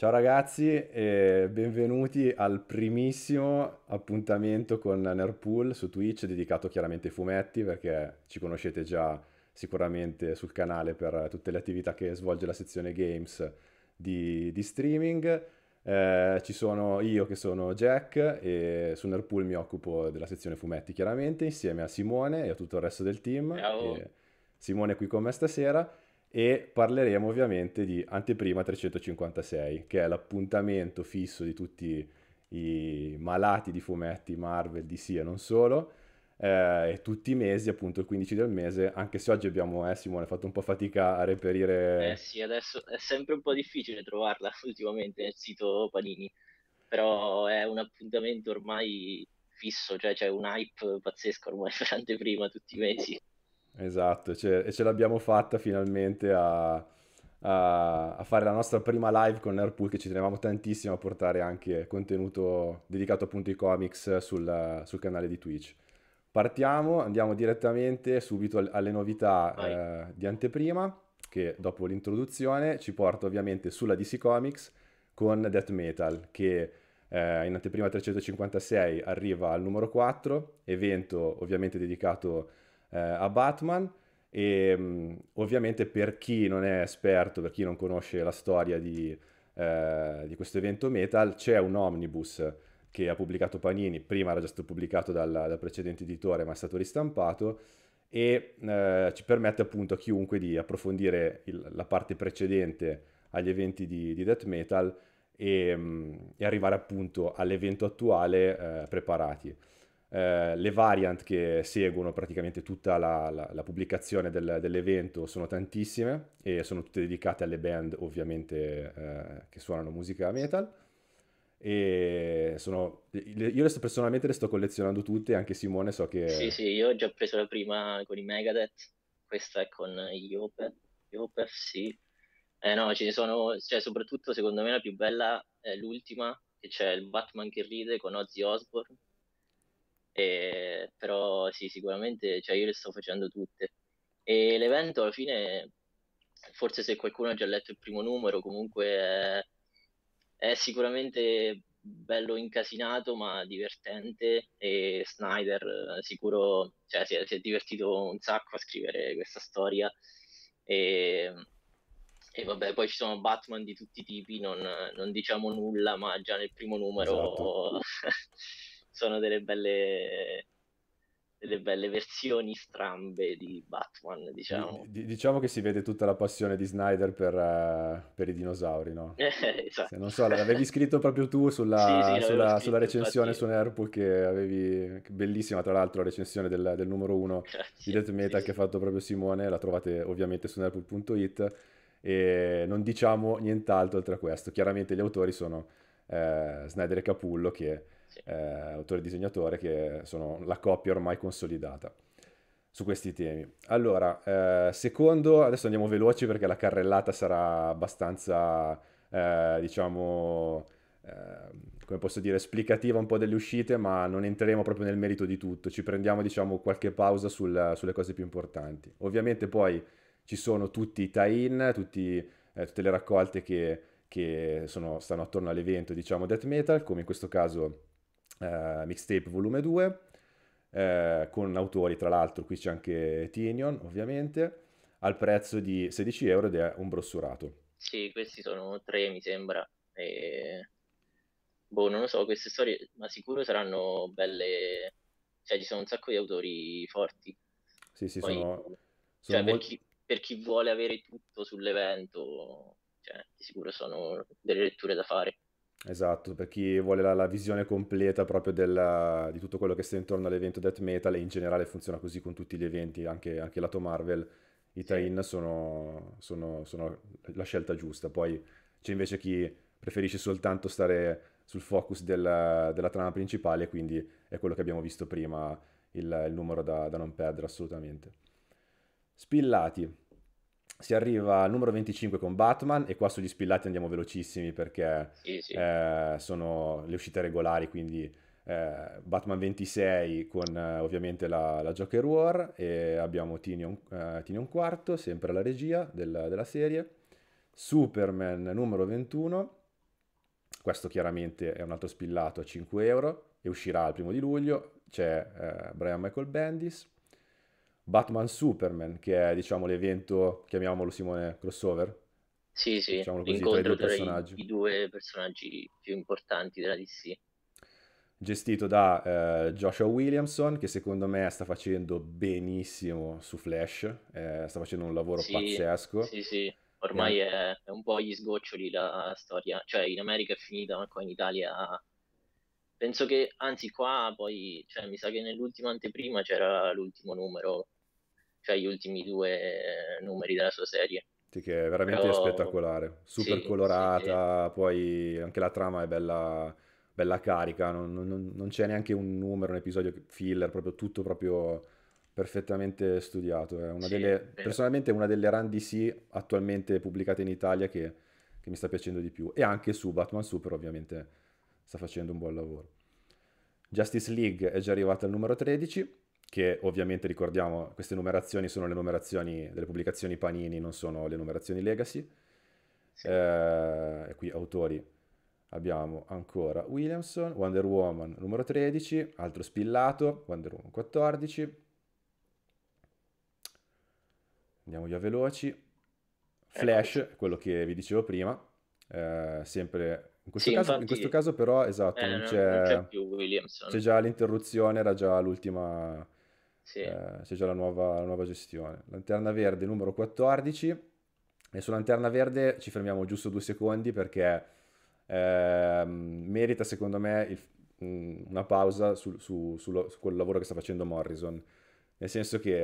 Ciao ragazzi e benvenuti al primissimo appuntamento con Nerpool su Twitch dedicato chiaramente ai fumetti perché ci conoscete già sicuramente sul canale per tutte le attività che svolge la sezione games di, di streaming. Eh, ci sono io che sono Jack e su Nerpool mi occupo della sezione fumetti chiaramente insieme a Simone e a tutto il resto del team. Ciao. Simone è qui con me stasera e parleremo ovviamente di Anteprima 356, che è l'appuntamento fisso di tutti i malati di fumetti Marvel, DC e non solo, eh, e tutti i mesi, appunto il 15 del mese, anche se oggi abbiamo, eh Simone, fatto un po' fatica a reperire... Eh sì, adesso è sempre un po' difficile trovarla ultimamente nel sito Panini, però è un appuntamento ormai fisso, cioè c'è un hype pazzesco ormai per Anteprima tutti i mesi. Esatto, cioè, e ce l'abbiamo fatta finalmente a, a, a, fare la nostra prima live con Airpool che ci tenevamo tantissimo a portare anche contenuto dedicato appunto ai comics sul, sul canale di Twitch. Partiamo, andiamo direttamente subito alle novità eh, di anteprima che dopo l'introduzione ci porta ovviamente sulla DC Comics con Death Metal che eh, in anteprima 356 arriva al numero 4, evento ovviamente dedicato a eh, a Batman e ehm, ovviamente per chi non è esperto, per chi non conosce la storia di, eh, di questo evento metal, c'è un omnibus che ha pubblicato Panini, prima era già stato pubblicato dal, dal precedente editore ma è stato ristampato e eh, ci permette appunto a chiunque di approfondire il, la parte precedente agli eventi di, di death metal e, mh, mm, e, arrivare appunto all'evento attuale eh, preparati. Eh, le variant che seguono praticamente tutta la, la, la pubblicazione del, dell'evento sono tantissime e sono tutte dedicate alle band ovviamente eh, che suonano musica metal. E sono, io le sto, personalmente le sto collezionando tutte, anche Simone so che... Sì, sì, io ho già preso la prima con i Megadeth, questa è con gli Opeth, sì. Eh no, ce ne sono, cioè soprattutto secondo me la più bella è l'ultima, che c'è il Batman che ride con Ozzy Osbourne, e, eh, però sì, sicuramente cioè io le sto facendo tutte. E l'evento alla fine, forse se qualcuno ha già letto il primo numero, comunque è, è sicuramente bello incasinato ma divertente e Snyder sicuro cioè, si, è, si, è, divertito un sacco a scrivere questa storia e, e vabbè poi ci sono Batman di tutti i tipi non, non diciamo nulla ma già nel primo numero esatto. sono delle belle, delle belle versioni strambe di Batman, diciamo. D- diciamo che si vede tutta la passione di Snyder per, uh, per i dinosauri, no? esatto. Non so, l'avevi scritto proprio tu sulla, sì, sì, sulla, sulla recensione su Nerpool che avevi... Bellissima, tra l'altro, la recensione del, del numero uno Grazie, di Death Meta sì, che ha fatto proprio Simone, la trovate ovviamente su nerpool.it e non diciamo nient'altro oltre a questo. Chiaramente gli autori sono eh, Snyder e Capullo che eh, autore e disegnatore, che sono la coppia ormai consolidata su questi temi. Allora, eh, secondo, adesso andiamo veloci perché la carrellata sarà abbastanza, eh, diciamo, eh, come posso dire, esplicativa un po' delle uscite, ma non entreremo proprio nel merito di tutto, ci prendiamo, diciamo, qualche pausa sul, sulle cose più importanti. Ovviamente poi ci sono tutti i tie-in, tutti eh, tutte le raccolte che, che sono, stanno attorno all'evento, diciamo, death metal, come in questo caso eh, Mixtape Volume 2, eh, con autori tra l'altro, qui c'è anche Tinion ovviamente, al prezzo di 16 euro ed è un brossurato. Sì, questi sono tre mi sembra. E... Boh, non lo so, queste storie, ma sicuro saranno belle, cioè ci sono un sacco di autori forti. Sì, sì, Poi, sono... Cioè, sono cioè, molto... per, chi, per chi vuole avere tutto sull'evento, cioè, di sicuro sono delle letture da fare. Esatto, per chi vuole la, la visione completa proprio della, di tutto quello che sta intorno all'evento death metal e in generale funziona così con tutti gli eventi, anche, anche lato Marvel, i tie-in sì. sono, sono, sono, la scelta giusta. Poi c'è invece chi preferisce soltanto stare sul focus della, della trama principale, quindi è quello che abbiamo visto prima, il, il numero da, da non perdere assolutamente. Spillati si arriva al numero 25 con Batman e qua sugli spillati andiamo velocissimi perché sì, sì. Eh, sono le uscite regolari, quindi eh, Batman 26 con eh, ovviamente la, la, Joker War e abbiamo Tinion, eh, Tinion Quarto, sempre la regia del, della serie, Superman numero 21, questo chiaramente è un altro spillato a 5 euro e uscirà il primo di luglio, c'è eh, Brian Michael Bendis. Batman Superman, che è diciamo l'evento, chiamiamolo Simone, crossover. Sì, sì, diciamo così, l'incontro tra, i, due tra i, i, due personaggi più importanti della DC. Gestito da eh, Joshua Williamson, che secondo me sta facendo benissimo su Flash, eh, sta facendo un lavoro sì, pazzesco. Sì, sì, ormai eh. è, è, un po' agli sgoccioli la storia, cioè in America è finita, ma qua in Italia penso che, anzi qua poi, cioè, mi sa che nell'ultima anteprima c'era l'ultimo numero cioè gli ultimi due eh, numeri della sua serie. Sì, che è veramente Però... spettacolare, super sì, colorata, sì, poi anche la trama è bella, bella carica, non, non, non, c'è neanche un numero, un episodio filler, proprio tutto proprio perfettamente studiato. È eh. una delle, personalmente è una delle run DC attualmente pubblicate in Italia che, che mi sta piacendo di più. E anche su Batman Super ovviamente sta facendo un buon lavoro. Justice League è già arrivata al numero 13 che ovviamente ricordiamo queste numerazioni sono le numerazioni delle pubblicazioni Panini, non sono le numerazioni Legacy. Sì. Eh, qui autori abbiamo ancora Williamson, Wonder Woman numero 13, altro spillato, Wonder Woman 14. Andiamo via veloci. Flash, quello che vi dicevo prima, eh, sempre in questo, sì, caso, infatti, in questo, caso, però esatto, eh, non, c'è, non c'è più Williamson. C'è già l'interruzione, era già l'ultima sì. eh, c'è già la nuova, la nuova, gestione. Lanterna verde numero 14 e su lanterna verde ci fermiamo giusto due secondi perché eh, merita secondo me il, mm, una pausa su, su, su, su, quel lavoro che sta facendo Morrison, nel senso che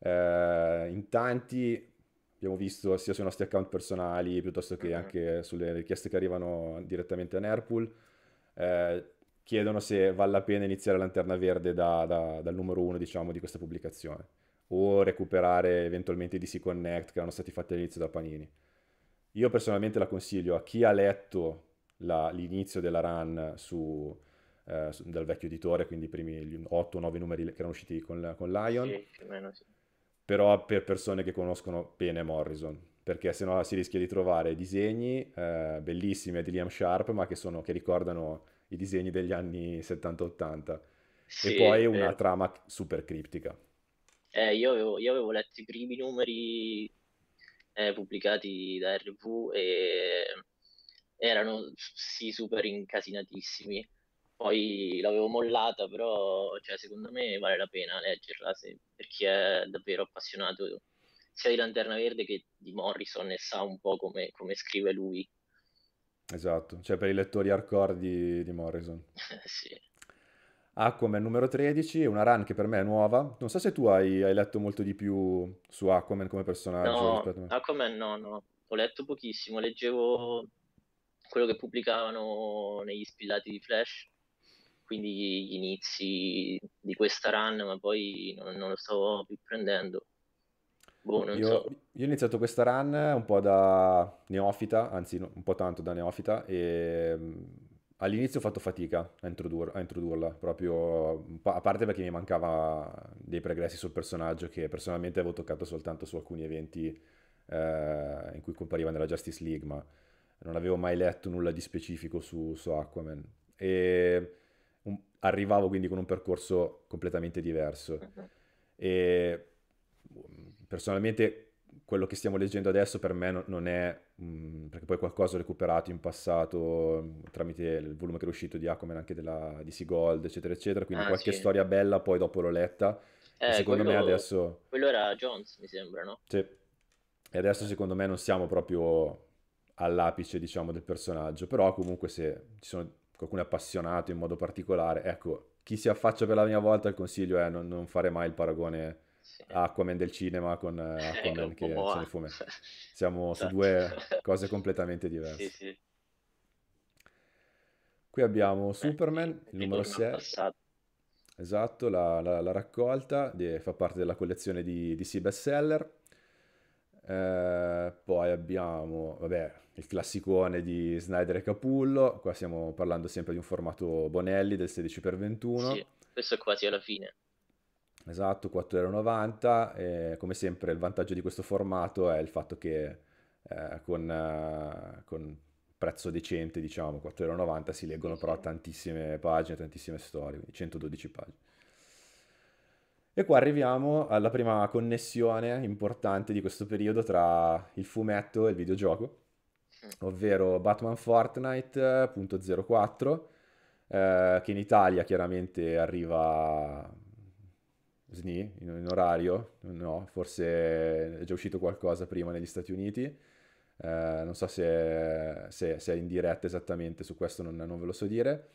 eh, in tanti abbiamo visto sia sui nostri account personali piuttosto che mm-hmm. anche sulle richieste che arrivano direttamente a Nerpool. Eh, chiedono se vale la pena iniziare Lanterna Verde da, da, dal numero uno, diciamo, di questa pubblicazione, o recuperare eventualmente DC Connect che erano stati fatti all'inizio da Panini. Io personalmente la consiglio a chi ha letto la, l'inizio della run su, eh, su, dal vecchio editore, quindi i primi 8-9 numeri che erano usciti con, con Lion, sì, sì. però per persone che conoscono bene Morrison, perché sennò si rischia di trovare disegni eh, bellissimi di Liam Sharp, ma che, sono, che ricordano i disegni degli anni 70-80. Sì, e poi una trama super criptica. Eh, io, avevo, io, avevo, letto i primi numeri eh, pubblicati da RV e erano sì super incasinatissimi. Poi l'avevo mollata, però cioè, secondo me vale la pena leggerla se, per chi è davvero appassionato sia di Lanterna Verde che di Morrison e sa un po' come, come scrive lui. Esatto, cioè per i lettori hardcore di, di Morrison. sì. Aquaman numero 13 è una run che per me è nuova. Non so se tu hai, hai letto molto di più su Aquaman come personaggio. No, Aquaman no, no. Ho letto pochissimo, leggevo quello che pubblicavano negli spillati di Flash, quindi gli inizi di questa run, ma poi non, non lo stavo più prendendo. Boh, io, so. io, ho iniziato questa run un po' da neofita, anzi un po' tanto da neofita, e mhmm, all'inizio ho fatto fatica a, introdur- a introdurla, proprio a parte perché mi mancava dei progressi sul personaggio che personalmente avevo toccato soltanto su alcuni eventi eh, in cui compariva nella Justice League, ma non avevo mai letto nulla di specifico su, su Aquaman. E un, mhmm, arrivavo quindi con un percorso completamente diverso. Uh-huh. E personalmente quello che stiamo leggendo adesso per me non, è, mm, perché poi qualcosa ho recuperato in passato mm, tramite il volume che è uscito di Aquaman, anche della DC Gold, eccetera, eccetera, quindi ah, qualche sì. storia bella poi dopo l'ho letta. Eh, secondo quello, me adesso... Quello era Jones, mi sembra, no? Sì. E adesso secondo me non siamo proprio all'apice, diciamo, del personaggio, però comunque se ci sono qualcuno appassionato in modo particolare, ecco, chi si affaccia per la mia volta il consiglio è non, non fare mai il paragone sì. Aquaman del cinema con eh, Aquaman che boh. ne fume. Siamo su esatto. due cose completamente diverse. Sì, sì. Qui abbiamo Superman, il numero 6. Esatto, la, la, la raccolta de, fa parte della collezione di, DC C bestseller. Eh, poi abbiamo, vabbè, il classicone di Snyder e Capullo. Qua stiamo parlando sempre di un formato Bonelli del 16x21. Sì, questo è quasi alla fine. Esatto, 4,90€. E eh, come sempre il vantaggio di questo formato è il fatto che eh, con, eh, con, prezzo decente, diciamo, 4,90 euro, si leggono però tantissime pagine, tantissime storie, 112 pagine. E qua arriviamo alla prima connessione importante di questo periodo tra il fumetto e il videogioco, ovvero Batman Fortnite.04, eh, eh, che in Italia chiaramente arriva SNI in, in orario, no, forse è già uscito qualcosa prima negli Stati Uniti, eh, non so se, se, se, è in diretta esattamente, su questo non, non ve lo so dire,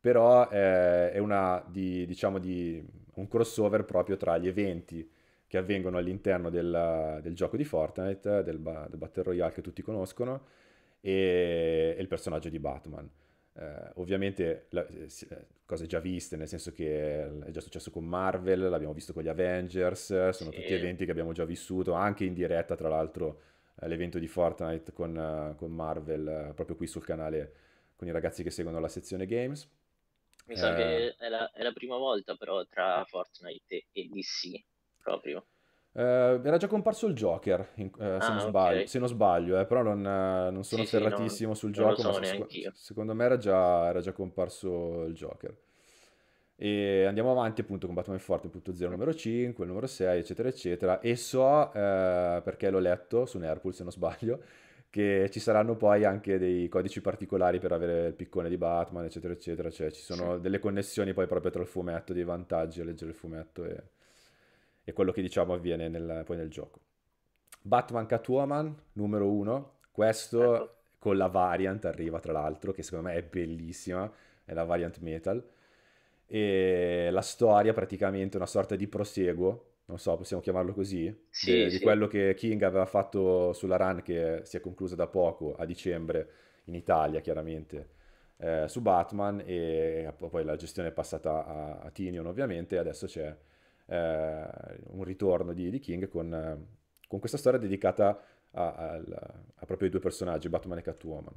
però eh, è una di, diciamo di un crossover proprio tra gli eventi che avvengono all'interno del, del gioco di Fortnite, del, del Battle Royale che tutti conoscono, e, e il personaggio di Batman. Eh, ovviamente la, eh, eh, cose già viste, nel senso che eh, è già successo con Marvel, l'abbiamo visto con gli Avengers, sono sì. tutti eventi che abbiamo già vissuto, anche in diretta tra l'altro l'evento di Fortnite con, con Marvel, proprio qui sul canale con i ragazzi che seguono la sezione Games. Mi sa eh, che è la, è la, prima volta però tra Fortnite e, e DC proprio. Eh, era già comparso il Joker, in, eh, se, ah, non sbaglio, se, non sbaglio, eh, però non, non sono sì, ferratissimo sì, sul non gioco, so ma sc- secondo me era già, era già, comparso il Joker. E andiamo avanti appunto con Batman Forte.0 numero 5, numero 6, eccetera, eccetera. E so, eh, perché l'ho letto su Nerpool se non sbaglio, che ci saranno poi anche dei codici particolari per avere il piccone di Batman, eccetera, eccetera. Cioè ci sono sì. delle connessioni poi proprio tra il fumetto, dei vantaggi a leggere il fumetto e e quello che diciamo avviene nel, poi nel gioco. Batman Catwoman, numero uno, questo ecco. con la variant arriva tra l'altro, che secondo me è bellissima, è la variant metal, e la storia praticamente è una sorta di proseguo, non so, possiamo chiamarlo così, sì, di, sì. di quello che King aveva fatto sulla run che si è conclusa da poco, a dicembre, in Italia chiaramente, eh, su Batman, e eh, poi la gestione è passata a, a Tinion ovviamente, e adesso c'è eh, un ritorno di, di King con, eh, con, questa storia dedicata a, a, a proprio i due personaggi, Batman e Catwoman.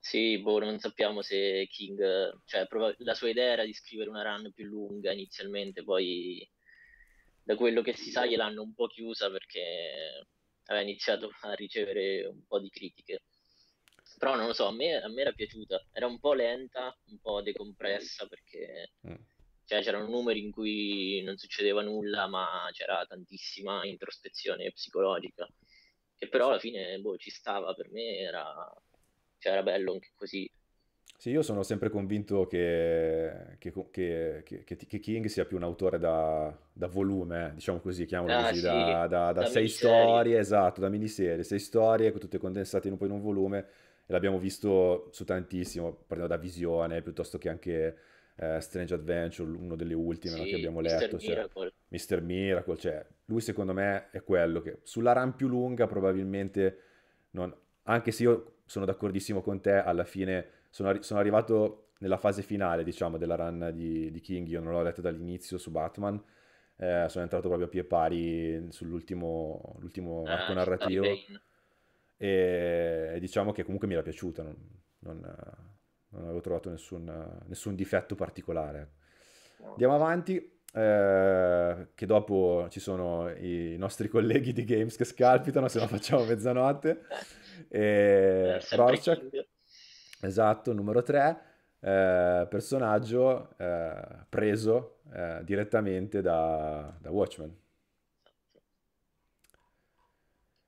Sì, boh, non sappiamo se King, cioè prov- la sua idea era di scrivere una run più lunga inizialmente, poi da quello che si sa gliel'hanno un po' chiusa perché aveva iniziato a ricevere un po' di critiche. Però non lo so, a me, a me era piaciuta, era un po' lenta, un po' decompressa perché... Mm cioè, c'erano numeri in cui non succedeva nulla, ma c'era tantissima introspezione psicologica. Che però alla fine boh, ci stava per me, era, cioè, era bello anche così. Sì, io sono sempre convinto che, che, che, che King sia più un autore da, da volume, eh, diciamo così, chiamalo ah, così, sì, da, da, da sei storie, esatto, da miniserie, sei storie, tutte condensate in un, in un volume, e l'abbiamo visto su tantissimo, prendendo da Visione, piuttosto che anche eh, Strange Adventure, uno delle ultime sì, no, che abbiamo Mister letto, cioè, Miracle. Cioè, Mister Miracle, cioè, lui secondo me è quello che sulla run più lunga probabilmente, non, anche se io sono d'accordissimo con te, alla fine sono, arri- sono arrivato nella fase finale, diciamo, della run di, di King, io non l'ho letta dall'inizio su Batman, eh, sono entrato proprio a pie pari sull'ultimo l'ultimo ah, arco narrativo e, e, diciamo che comunque mi era piaciuta, non, non non avevo trovato nessun, nessun difetto particolare. Andiamo avanti. Eh, che dopo ci sono i nostri colleghi di Games che scalpitano se no facciamo mezzanotte e eh, Rorschach esatto, numero 3 eh, personaggio eh, preso eh, direttamente da, da Watchmen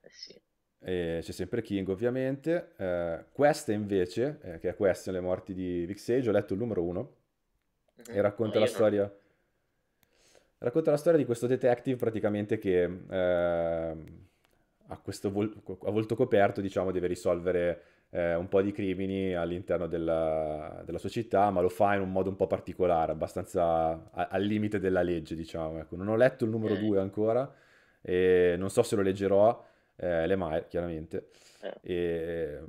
eh sì. E c'è sempre King ovviamente. Eh, questa invece, eh, che è questa, Le morti di Vic Sage, ho letto il numero uno mm-hmm. e racconta no, la storia... No. Racconta la storia di questo detective praticamente che eh, ha questo vol- a volto coperto, diciamo, deve risolvere eh, un po' di crimini all'interno della, della, sua città, ma lo fa in un modo un po' particolare, abbastanza a, al limite della legge, diciamo. Ecco, non ho letto il numero 2 okay. ancora e non so se lo leggerò, eh, le Maer chiaramente, eh. e,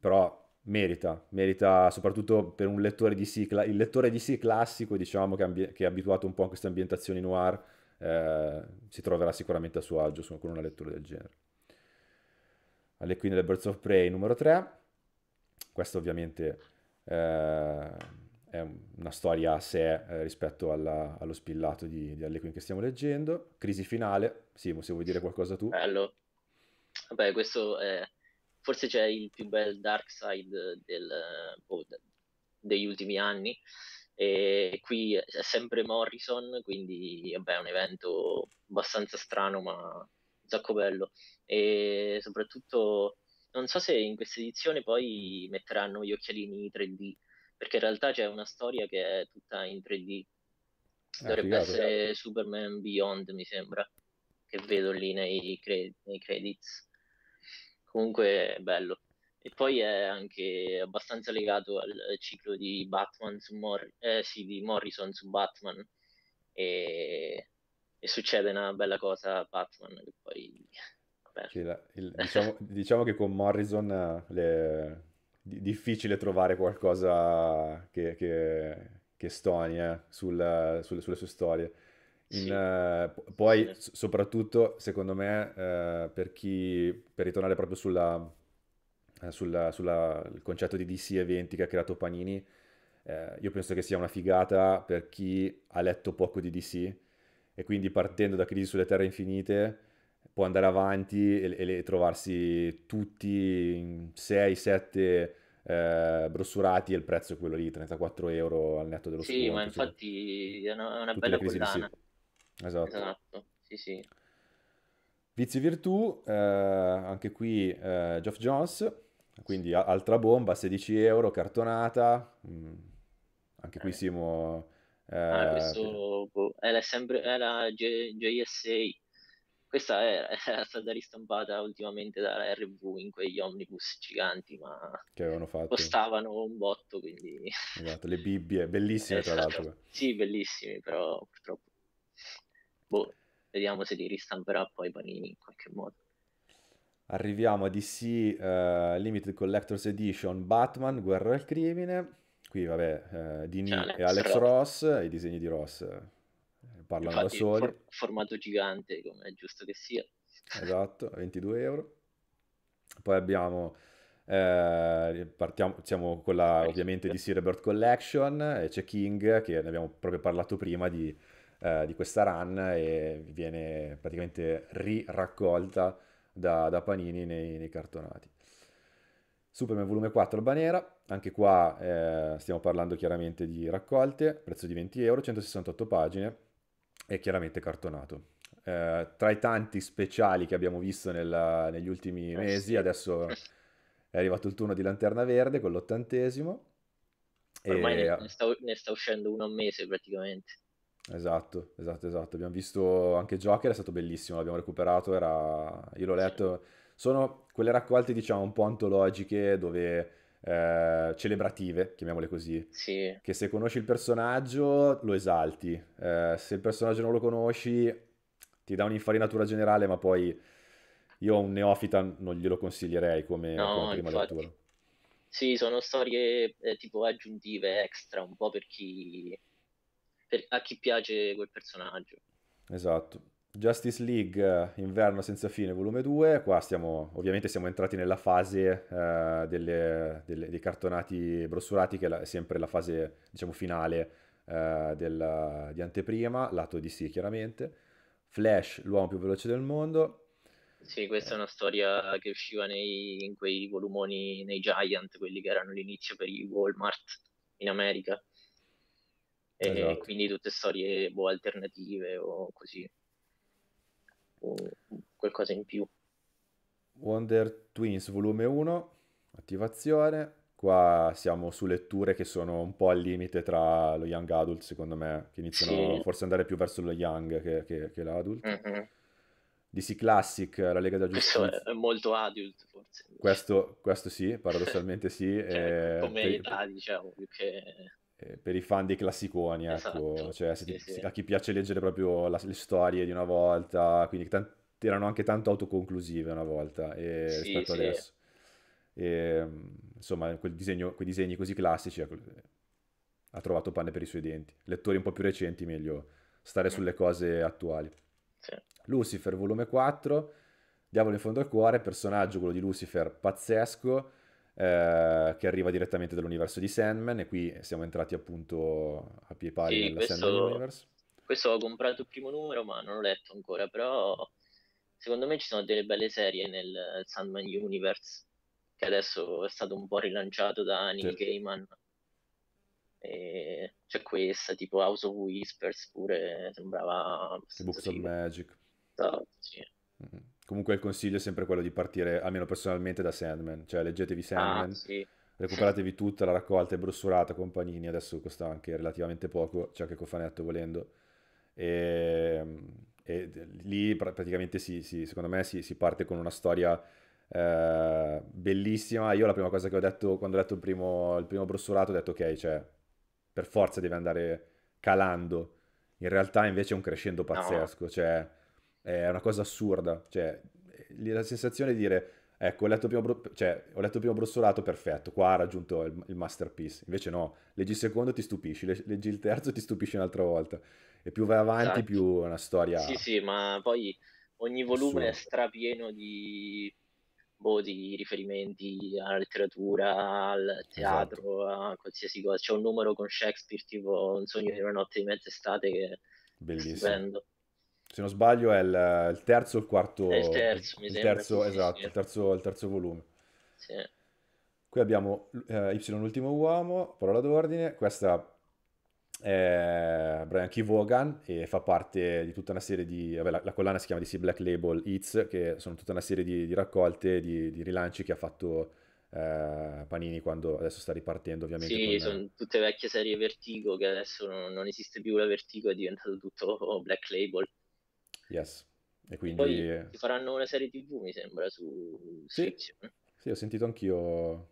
però merita, merita soprattutto per un lettore di sì, il lettore di sì classico diciamo che, ambi- che, è abituato un po' a queste ambientazioni noir, eh, si troverà sicuramente a suo agio con una lettura del genere. Alle Queen le Birds of Prey numero 3, questo ovviamente eh, è una storia a sé eh, rispetto alla, allo spillato di, di Harley Quinn che stiamo leggendo. Crisi finale, Simo, se vuoi dire qualcosa tu. Bello, Vabbè, questo è, forse c'è il più bel dark side del, oh, degli ultimi anni. E qui è sempre Morrison, quindi vabbè, è un evento abbastanza strano, ma un sacco bello. E soprattutto non so se in questa edizione poi metteranno gli occhialini 3D, perché in realtà c'è una storia che è tutta in 3D. Ah, Dovrebbe ah, essere Superman Beyond, mi sembra, che vedo lì nei, cre- nei credits comunque è bello. E poi è anche abbastanza legato al ciclo di Batman su Mor- eh, sì, di Morrison su Batman. E... e, succede una bella cosa a Batman che poi... Che la, il, diciamo, diciamo, che con Morrison è eh, difficile trovare qualcosa che, che, che stoni eh, sul, sulle sue storie. In, sì. uh, eh, poi, sì. soprattutto, secondo me, uh, per chi, per ritornare proprio sulla, eh, sulla, sulla, il concetto di DC eventi che ha creato Panini, eh, io penso che sia una figata per chi ha letto poco di DC e quindi partendo da Crisi sulle Terre Infinite può andare avanti e, e, trovarsi tutti in 6-7 eh, brossurati e il prezzo è quello lì, 34 euro al netto dello sì, Sì, ma cioè infatti è una, una bella collana. Esatto. esatto. Sì, sì. Vizi virtù, eh, anche qui eh, Geoff Jones, quindi a- altra bomba, 16 euro, cartonata. Mm. Anche qui eh. Simo... Eh, ah, questo boh, sempre, la J- JSA. Questa era, era, stata ristampata ultimamente dalla RV in quegli omnibus giganti, ma che avevano fatto. costavano un botto, quindi... Esatto, le Bibbie, bellissime tra esatto. l'altro. Sì, bellissime, però purtroppo boh, vediamo se li ristamperà poi Panini in qualche modo. Arriviamo a DC uh, Limited Collector's Edition Batman, Guerra al Crimine. Qui vabbè, uh, eh, Dini C'è cioè, e Alex Ross. Ross, i disegni di Ross eh, parlano Infatti, da soli. For- formato gigante, come è giusto che sia. Esatto, 22 euro. Poi abbiamo eh, partiamo, siamo con la ovviamente DC Rebirth Collection e eh, c'è King che ne abbiamo proprio parlato prima di eh, di questa run e viene praticamente riraccolta da, da Panini nei, nei cartonati. Superman volume 4 Albanera, anche qua eh, stiamo parlando chiaramente di raccolte, prezzo di 20 euro, 168 pagine e chiaramente cartonato. Eh, tra i tanti speciali che abbiamo visto nella, negli ultimi eh, mesi, adesso è arrivato il turno di Lanterna Verde con l'ottantesimo. Ormai e... ne, sta, ne, sta, uscendo uno a mese praticamente. Esatto, esatto, esatto. Abbiamo visto anche Joker, è stato bellissimo, l'abbiamo recuperato, era... io l'ho letto. Sono quelle raccolte, diciamo, un po' antologiche dove... Eh, celebrative, chiamiamole così. Sì. Che se conosci il personaggio lo esalti, eh, se il personaggio non lo conosci ti dà un'infarinatura generale, ma poi io un neofita non glielo consiglierei come, no, come prima infatti. lettura. Sì, sono storie eh, tipo aggiuntive, extra, un po' per chi per, a chi piace quel personaggio. Esatto. Justice League eh, Inverno senza fine, volume 2. Qua stiamo, ovviamente siamo entrati nella fase eh, delle, delle, dei cartonati brossurati, che è, la, sempre la fase, diciamo, finale eh, della, di anteprima, lato di sì, chiaramente. Flash, l'uomo più veloce del mondo. Sì, questa è una storia che usciva nei, in quei volumoni, nei Giant, quelli che erano l'inizio per i Walmart in America. Eh, esatto. e quindi tutte storie boh, alternative o così, o qualcosa in più. Wonder Twins volume 1, attivazione. Qua siamo su letture che sono un po' al limite tra lo young adult, secondo me, che iniziano sì. forse ad andare più verso lo young che, che, che l'adult. Mm-hmm. DC Classic, la Lega della Giustizia. Questo è molto adult, forse. Questo, questo sì, paradossalmente sì. cioè, e... Eh, come per... età, diciamo, più che... Eh, per i fan dei classiconi, esatto, ecco, esatto. cioè sì, ti, sì. a chi piace leggere proprio la, le storie di una volta, quindi tant- erano anche tanto autoconclusive una volta e, sì, rispetto adesso. E, ehm, insomma, disegno, quei disegni così classici ecco, ha trovato pane per i suoi denti. Lettori un po' più recenti, meglio stare mm. sulle cose attuali. Lucifer, volume 4, Diavolo in fondo al cuore, personaggio quello di Lucifer pazzesco eh, che arriva direttamente dall'universo di Sandman e qui siamo entrati appunto a pie pari sì, nella questo, Sandman Universe. Questo ho comprato il primo numero ma non l'ho letto ancora, però secondo me ci sono delle belle serie nel Sandman Universe che adesso è stato un po' rilanciato da Neil certo. Gaiman. E c'è questa tipo House of Whispers pure sembrava Books of Magic. No, esatto, sì. mm-hmm. Comunque il consiglio è sempre quello di partire, almeno personalmente, da Sandman. Cioè leggetevi ah, Sandman, ah, sì. recuperatevi tutta la raccolta e brossurata con Panini, adesso costa anche relativamente poco, c'è cioè anche cofanetto volendo. E, ehm, e lì praticamente si, si, secondo me si, si, parte con una storia eh, bellissima. Io la prima cosa che ho detto quando ho letto il primo, il primo brossurato ho detto ok, cioè per forza deve andare calando. In realtà invece è un crescendo pazzesco, no. cioè è una cosa assurda, cioè eh, la sensazione di dire ecco, ho letto prima, bro- cioè, ho letto prima Brossolato, perfetto, qua ha raggiunto il, il, masterpiece. Invece no, leggi il secondo ti stupisci, leggi il terzo ti stupisci un'altra volta. E più vai avanti, esatto. più è una storia... Sì, sì, ma poi ogni volume assurda. è strapieno di, boh, di, riferimenti alla letteratura, al teatro, esatto. a qualsiasi cosa. C'è un numero con Shakespeare, tipo Un sogno di una notte di mezz'estate che Bellissimo. è stupendo. Se non sbaglio è il, il terzo o il quarto... È il terzo, mi il Terzo, sì, esatto, Il, terzo, il terzo volume. Sì. Qui abbiamo eh, Y l'ultimo uomo, parola d'ordine, questa è Brian Key Vaughan e fa parte di tutta una serie di... Vabbè, la, la, collana si chiama DC Black Label Hits, che sono tutta una serie di, di raccolte, di, di, rilanci che ha fatto eh, Panini quando adesso sta ripartendo ovviamente. Sì, con... sono tutte vecchie serie Vertigo che adesso non, non esiste più la Vertigo, è diventato tutto Black Label. Yes. E quindi... Poi faranno una serie TV, mi sembra, su sì. sì, ho sentito anch'io.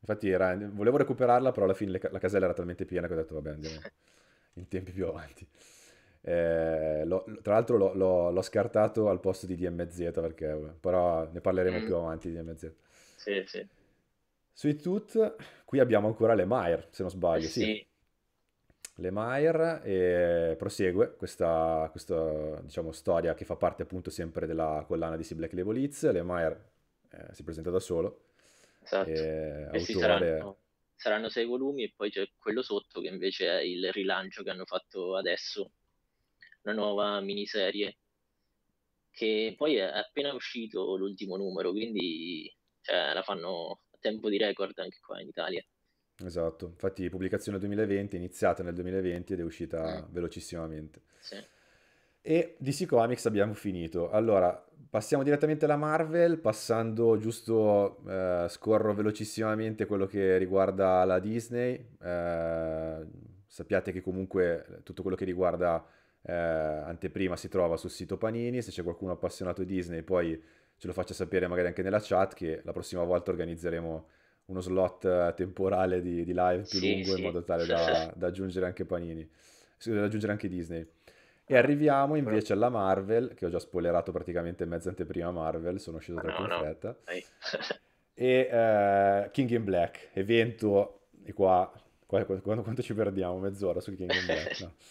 Infatti era... volevo recuperarla, però alla fine la casella era talmente piena che ho detto, vabbè, andiamo in tempi più avanti. Eh, lo, tra l'altro l'ho, l'ho, l'ho, scartato al posto di DMZ perché, però ne parleremo mm. più avanti di DMZ. Sì, sì. Sui Tooth, qui abbiamo ancora le Maier, se non sbaglio. Sì. sì. Lemaire e prosegue questa, questa diciamo, storia che fa parte appunto sempre della collana di Sea Black Level Hits. Lemaire eh, si presenta da solo. Esatto. E, e sì, saranno, saranno, sei volumi e poi c'è quello sotto che invece è il rilancio che hanno fatto adesso, una nuova miniserie che poi è appena uscito l'ultimo numero, quindi cioè, la fanno a tempo di record anche qua in Italia. Esatto, infatti pubblicazione 2020, iniziata nel 2020 ed è uscita mm. velocissimamente. Sì. E DC Comics abbiamo finito. Allora, passiamo direttamente alla Marvel, passando giusto, eh, scorro velocissimamente quello che riguarda la Disney. Eh, sappiate che comunque tutto quello che riguarda eh, anteprima si trova sul sito Panini, se c'è qualcuno appassionato di Disney poi ce lo faccia sapere magari anche nella chat che la prossima volta organizzeremo uno slot eh, temporale di, di live più sì, lungo sì. in modo tale da, da, aggiungere anche Panini, da aggiungere anche Disney. E ah, arriviamo invece alla Marvel, che ho già spoilerato praticamente mezza anteprima Marvel, sono uscito troppo no, in No. e uh, King in Black, evento, e qua, qua, quando, quanto ci perdiamo? Mezz'ora su King in Black, no?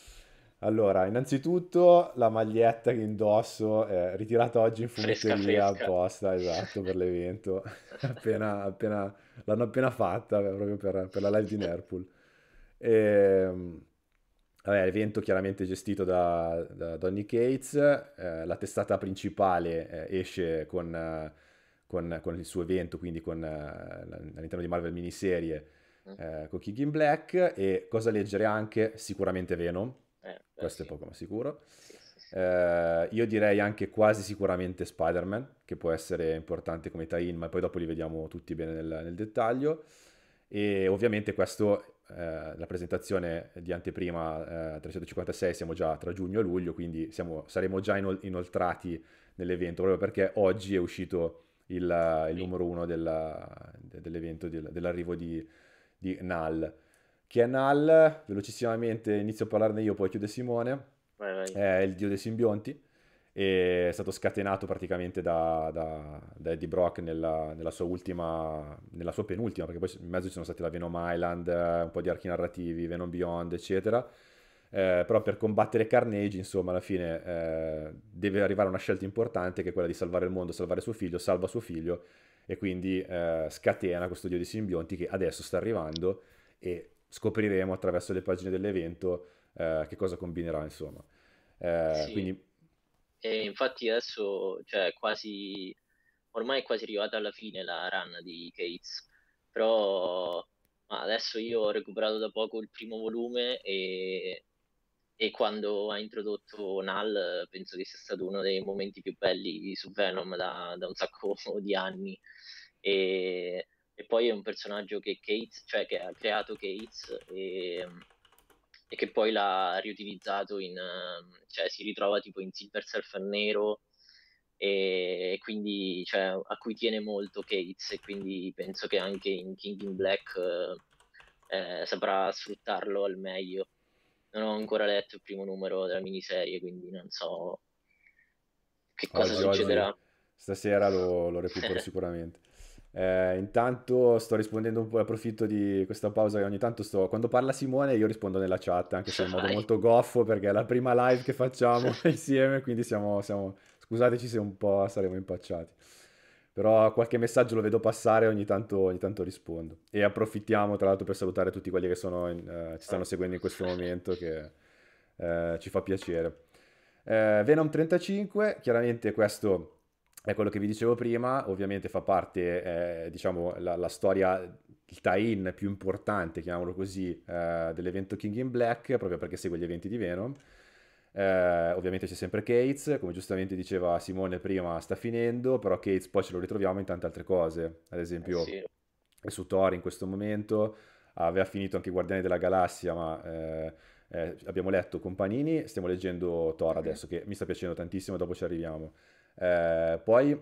Allora, innanzitutto la maglietta che indosso è ritirata oggi in fumetteria apposta, esatto, per l'evento. appena, appena, l'hanno appena fatta eh, proprio per, per la live di Nerpool. E, ehm, vabbè, evento chiaramente gestito da, da Donny Cates, eh, la testata principale eh, esce con, eh, con, con, il suo evento, quindi con, eh, all'interno di Marvel Miniserie, mm. con King in Black e cosa leggere anche? Sicuramente Venom eh, questo sì. è poco ma sicuro. Sì, sì, eh, io direi anche quasi sicuramente Spider-Man, che può essere importante come tie-in, ma poi dopo li vediamo tutti bene nel, nel dettaglio. E ovviamente questo, eh, la presentazione di anteprima 356, eh, siamo già tra giugno e luglio, quindi siamo, saremo già inol- inoltrati nell'evento, proprio perché oggi è uscito il, il numero uno della, dell'evento, dell'arrivo di, di NAL. Kenal, velocissimamente inizio a parlarne io, poi chiude Simone, vai, vai. è il dio dei simbionti è stato scatenato praticamente da, da, da Eddie Brock nella, nella, sua ultima, nella sua penultima, perché poi in mezzo ci sono stati la Venom Island, eh, un po' di archi narrativi, Venom Beyond, eccetera. Eh, però per combattere Carnage, insomma, alla fine eh, deve arrivare a una scelta importante che è quella di salvare il mondo, salvare suo figlio, salva suo figlio e quindi eh, scatena questo dio dei simbionti che adesso sta arrivando e scopriremo attraverso le pagine dell'evento eh, che cosa combinerà, insomma. Eh, sì. quindi... E infatti adesso, cioè, quasi, ormai è quasi arrivata alla fine la run di Gates, però adesso io ho recuperato da poco il primo volume e, e quando ha introdotto Null penso che sia stato uno dei momenti più belli su Venom da, da un sacco di anni. E e poi è un personaggio che Kate, cioè che ha creato Kate e, ehm, e che poi l'ha riutilizzato in, ehm, cioè si ritrova tipo in Silver Surfer nero e, e quindi cioè, a cui tiene molto Kate e quindi penso che anche in King in Black eh, eh, saprà sfruttarlo al meglio. Non ho ancora letto il primo numero della miniserie, quindi non so che cosa oggi, succederà. Oggi, stasera lo, lo recupero sicuramente. Eh, intanto sto rispondendo un po', approfitto di questa pausa che ogni tanto sto... Quando parla Simone io rispondo nella chat, anche se in modo molto goffo, perché è la prima live che facciamo insieme, quindi siamo, siamo... Scusateci se un po' saremo impacciati. Però qualche messaggio lo vedo passare e ogni tanto, ogni tanto rispondo. E approfittiamo tra l'altro per salutare tutti quelli che in, eh, ci stanno seguendo in questo momento, che eh, ci fa piacere. Eh, Venom35, chiaramente questo è quello che vi dicevo prima, ovviamente fa parte, eh, diciamo, la, la, storia, il tie-in più importante, chiamiamolo così, eh, dell'evento King in Black, proprio perché segue gli eventi di Venom. Eh, ovviamente c'è sempre Cates, come giustamente diceva Simone prima, sta finendo, però Cates poi ce lo ritroviamo in tante altre cose, ad esempio eh sì. è su Thor in questo momento, aveva finito anche Guardiani della Galassia, ma... Eh, eh, abbiamo letto Companini, stiamo leggendo Thor mhm. adesso, che mi sta piacendo tantissimo, dopo ci arriviamo. Eh, poi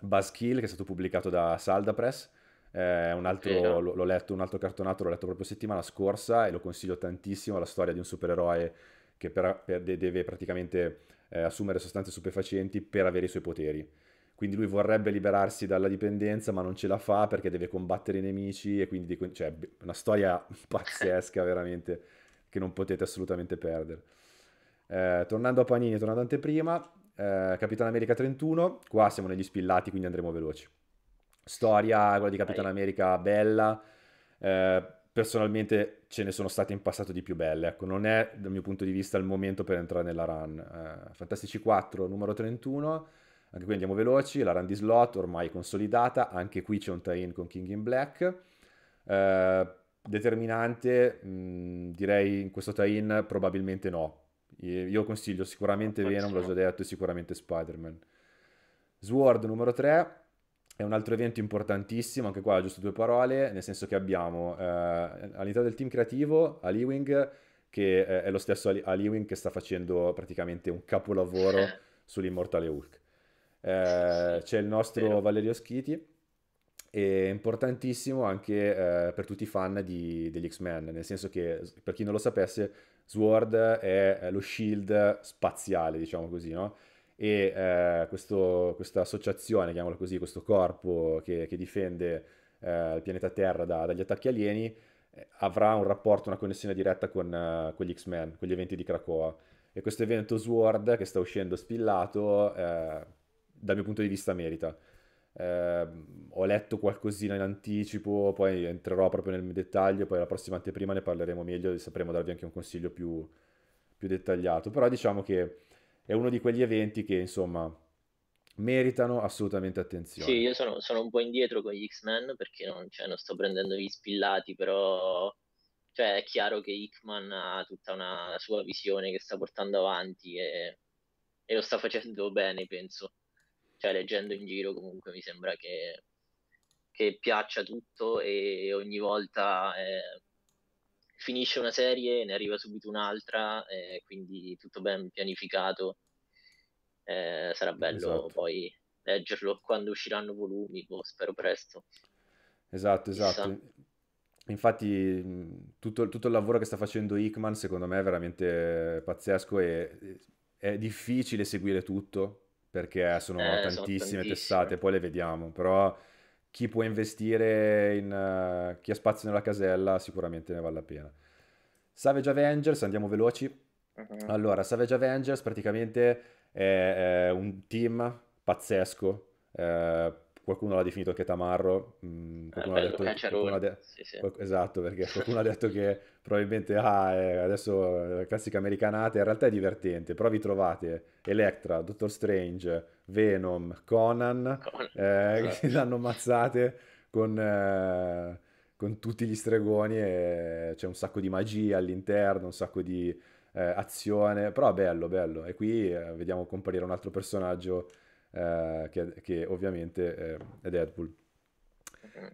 Buzzkill, che è stato pubblicato da Salda Press, eh, un altro, sì, l'ho letto, un altro cartonato, l'ho letto proprio settimana scorsa e lo consiglio tantissimo, la storia di un supereroe che per, per, deve praticamente eh, assumere sostanze stupefacenti per avere i suoi poteri. Quindi lui vorrebbe liberarsi dalla dipendenza, ma non ce la fa perché deve combattere i nemici e quindi cioè, una storia pazzesca veramente che non potete assolutamente perdere. Eh, tornando a Panini, tornando a anteprima, eh, Capitan America 31, qua siamo negli spillati quindi andremo veloci. Storia, quella di Capitan America, bella. Eh, personalmente ce ne sono state in passato di più belle, ecco, non è dal mio punto di vista il momento per entrare nella run. Eh, Fantastici 4, numero 31, anche qui andiamo veloci, la run di slot ormai consolidata, anche qui c'è un tie-in con King in Black. Eh, determinante, mh, mm, direi in questo tie-in probabilmente no, io consiglio sicuramente Venom, l'ho già detto, e sicuramente Spider-Man. Sword numero 3 è un altro evento importantissimo, anche qua giusto due parole, nel senso che abbiamo eh, all'interno del team creativo Aliwing, che è lo stesso Aliwing che sta facendo praticamente un capolavoro sull'Immortale Hulk. Eh, c'è il nostro Valerio Schiti, e importantissimo anche eh, per tutti i fan di, degli X-Men, nel senso che per chi non lo sapesse Sword è eh, lo shield spaziale, diciamo così, no? E eh, questa associazione, chiamalo così, questo corpo che, che difende eh, il pianeta Terra da, dagli attacchi alieni, eh, avrà un rapporto, una connessione diretta con, eh, con gli X-Men, con gli eventi di Krakoa. E questo evento Sword, che sta uscendo spillato, dal mio punto di vista merita eh, ho letto qualcosina in anticipo, poi entrerò proprio nel dettaglio, poi la prossima anteprima ne parleremo meglio e sapremo darvi anche un consiglio più, più dettagliato. Però diciamo che è uno di quegli eventi che, insomma, meritano assolutamente attenzione. Sì, io sono, sono un po' indietro con gli X-Men perché non, cioè, non sto prendendo gli spillati, però cioè, è chiaro che Hickman ha tutta una sua visione che sta portando avanti e, e lo sta facendo bene, penso cioè leggendo in giro comunque mi sembra che, che piaccia tutto e ogni volta eh, finisce una serie, ne arriva subito un'altra, eh, quindi tutto ben pianificato. Eh, sarà bello esatto. poi leggerlo quando usciranno volumi, boh, spero presto. Esatto, esatto. Chissà. Infatti tutto, tutto, il lavoro che sta facendo Hickman secondo me è veramente pazzesco e è difficile seguire tutto perché sono eh, tantissime sono testate, poi le vediamo, però chi può investire in uh, chi ha spazio nella casella sicuramente ne vale la pena. Savage Avengers, andiamo veloci. Mm-hmm. Allora, Savage Avengers praticamente è, è un team pazzesco, eh, qualcuno l'ha definito che tamarro, mm, qualcuno, ah, bello, ha detto, qualcuno ha de- sì, sì. Esatto, perché qualcuno ha detto che probabilmente ah, è eh, adesso la classica americanata, in realtà è divertente, però vi trovate Electra, Doctor Strange, Venom, Conan, Conan. Eh, esatto. che l'hanno ammazzate con... Eh, con tutti gli stregoni e c'è un sacco di magia all'interno, un sacco di eh, azione, però bello, bello. E qui eh, vediamo comparire un altro personaggio eh, che, che, ovviamente eh, è Deadpool.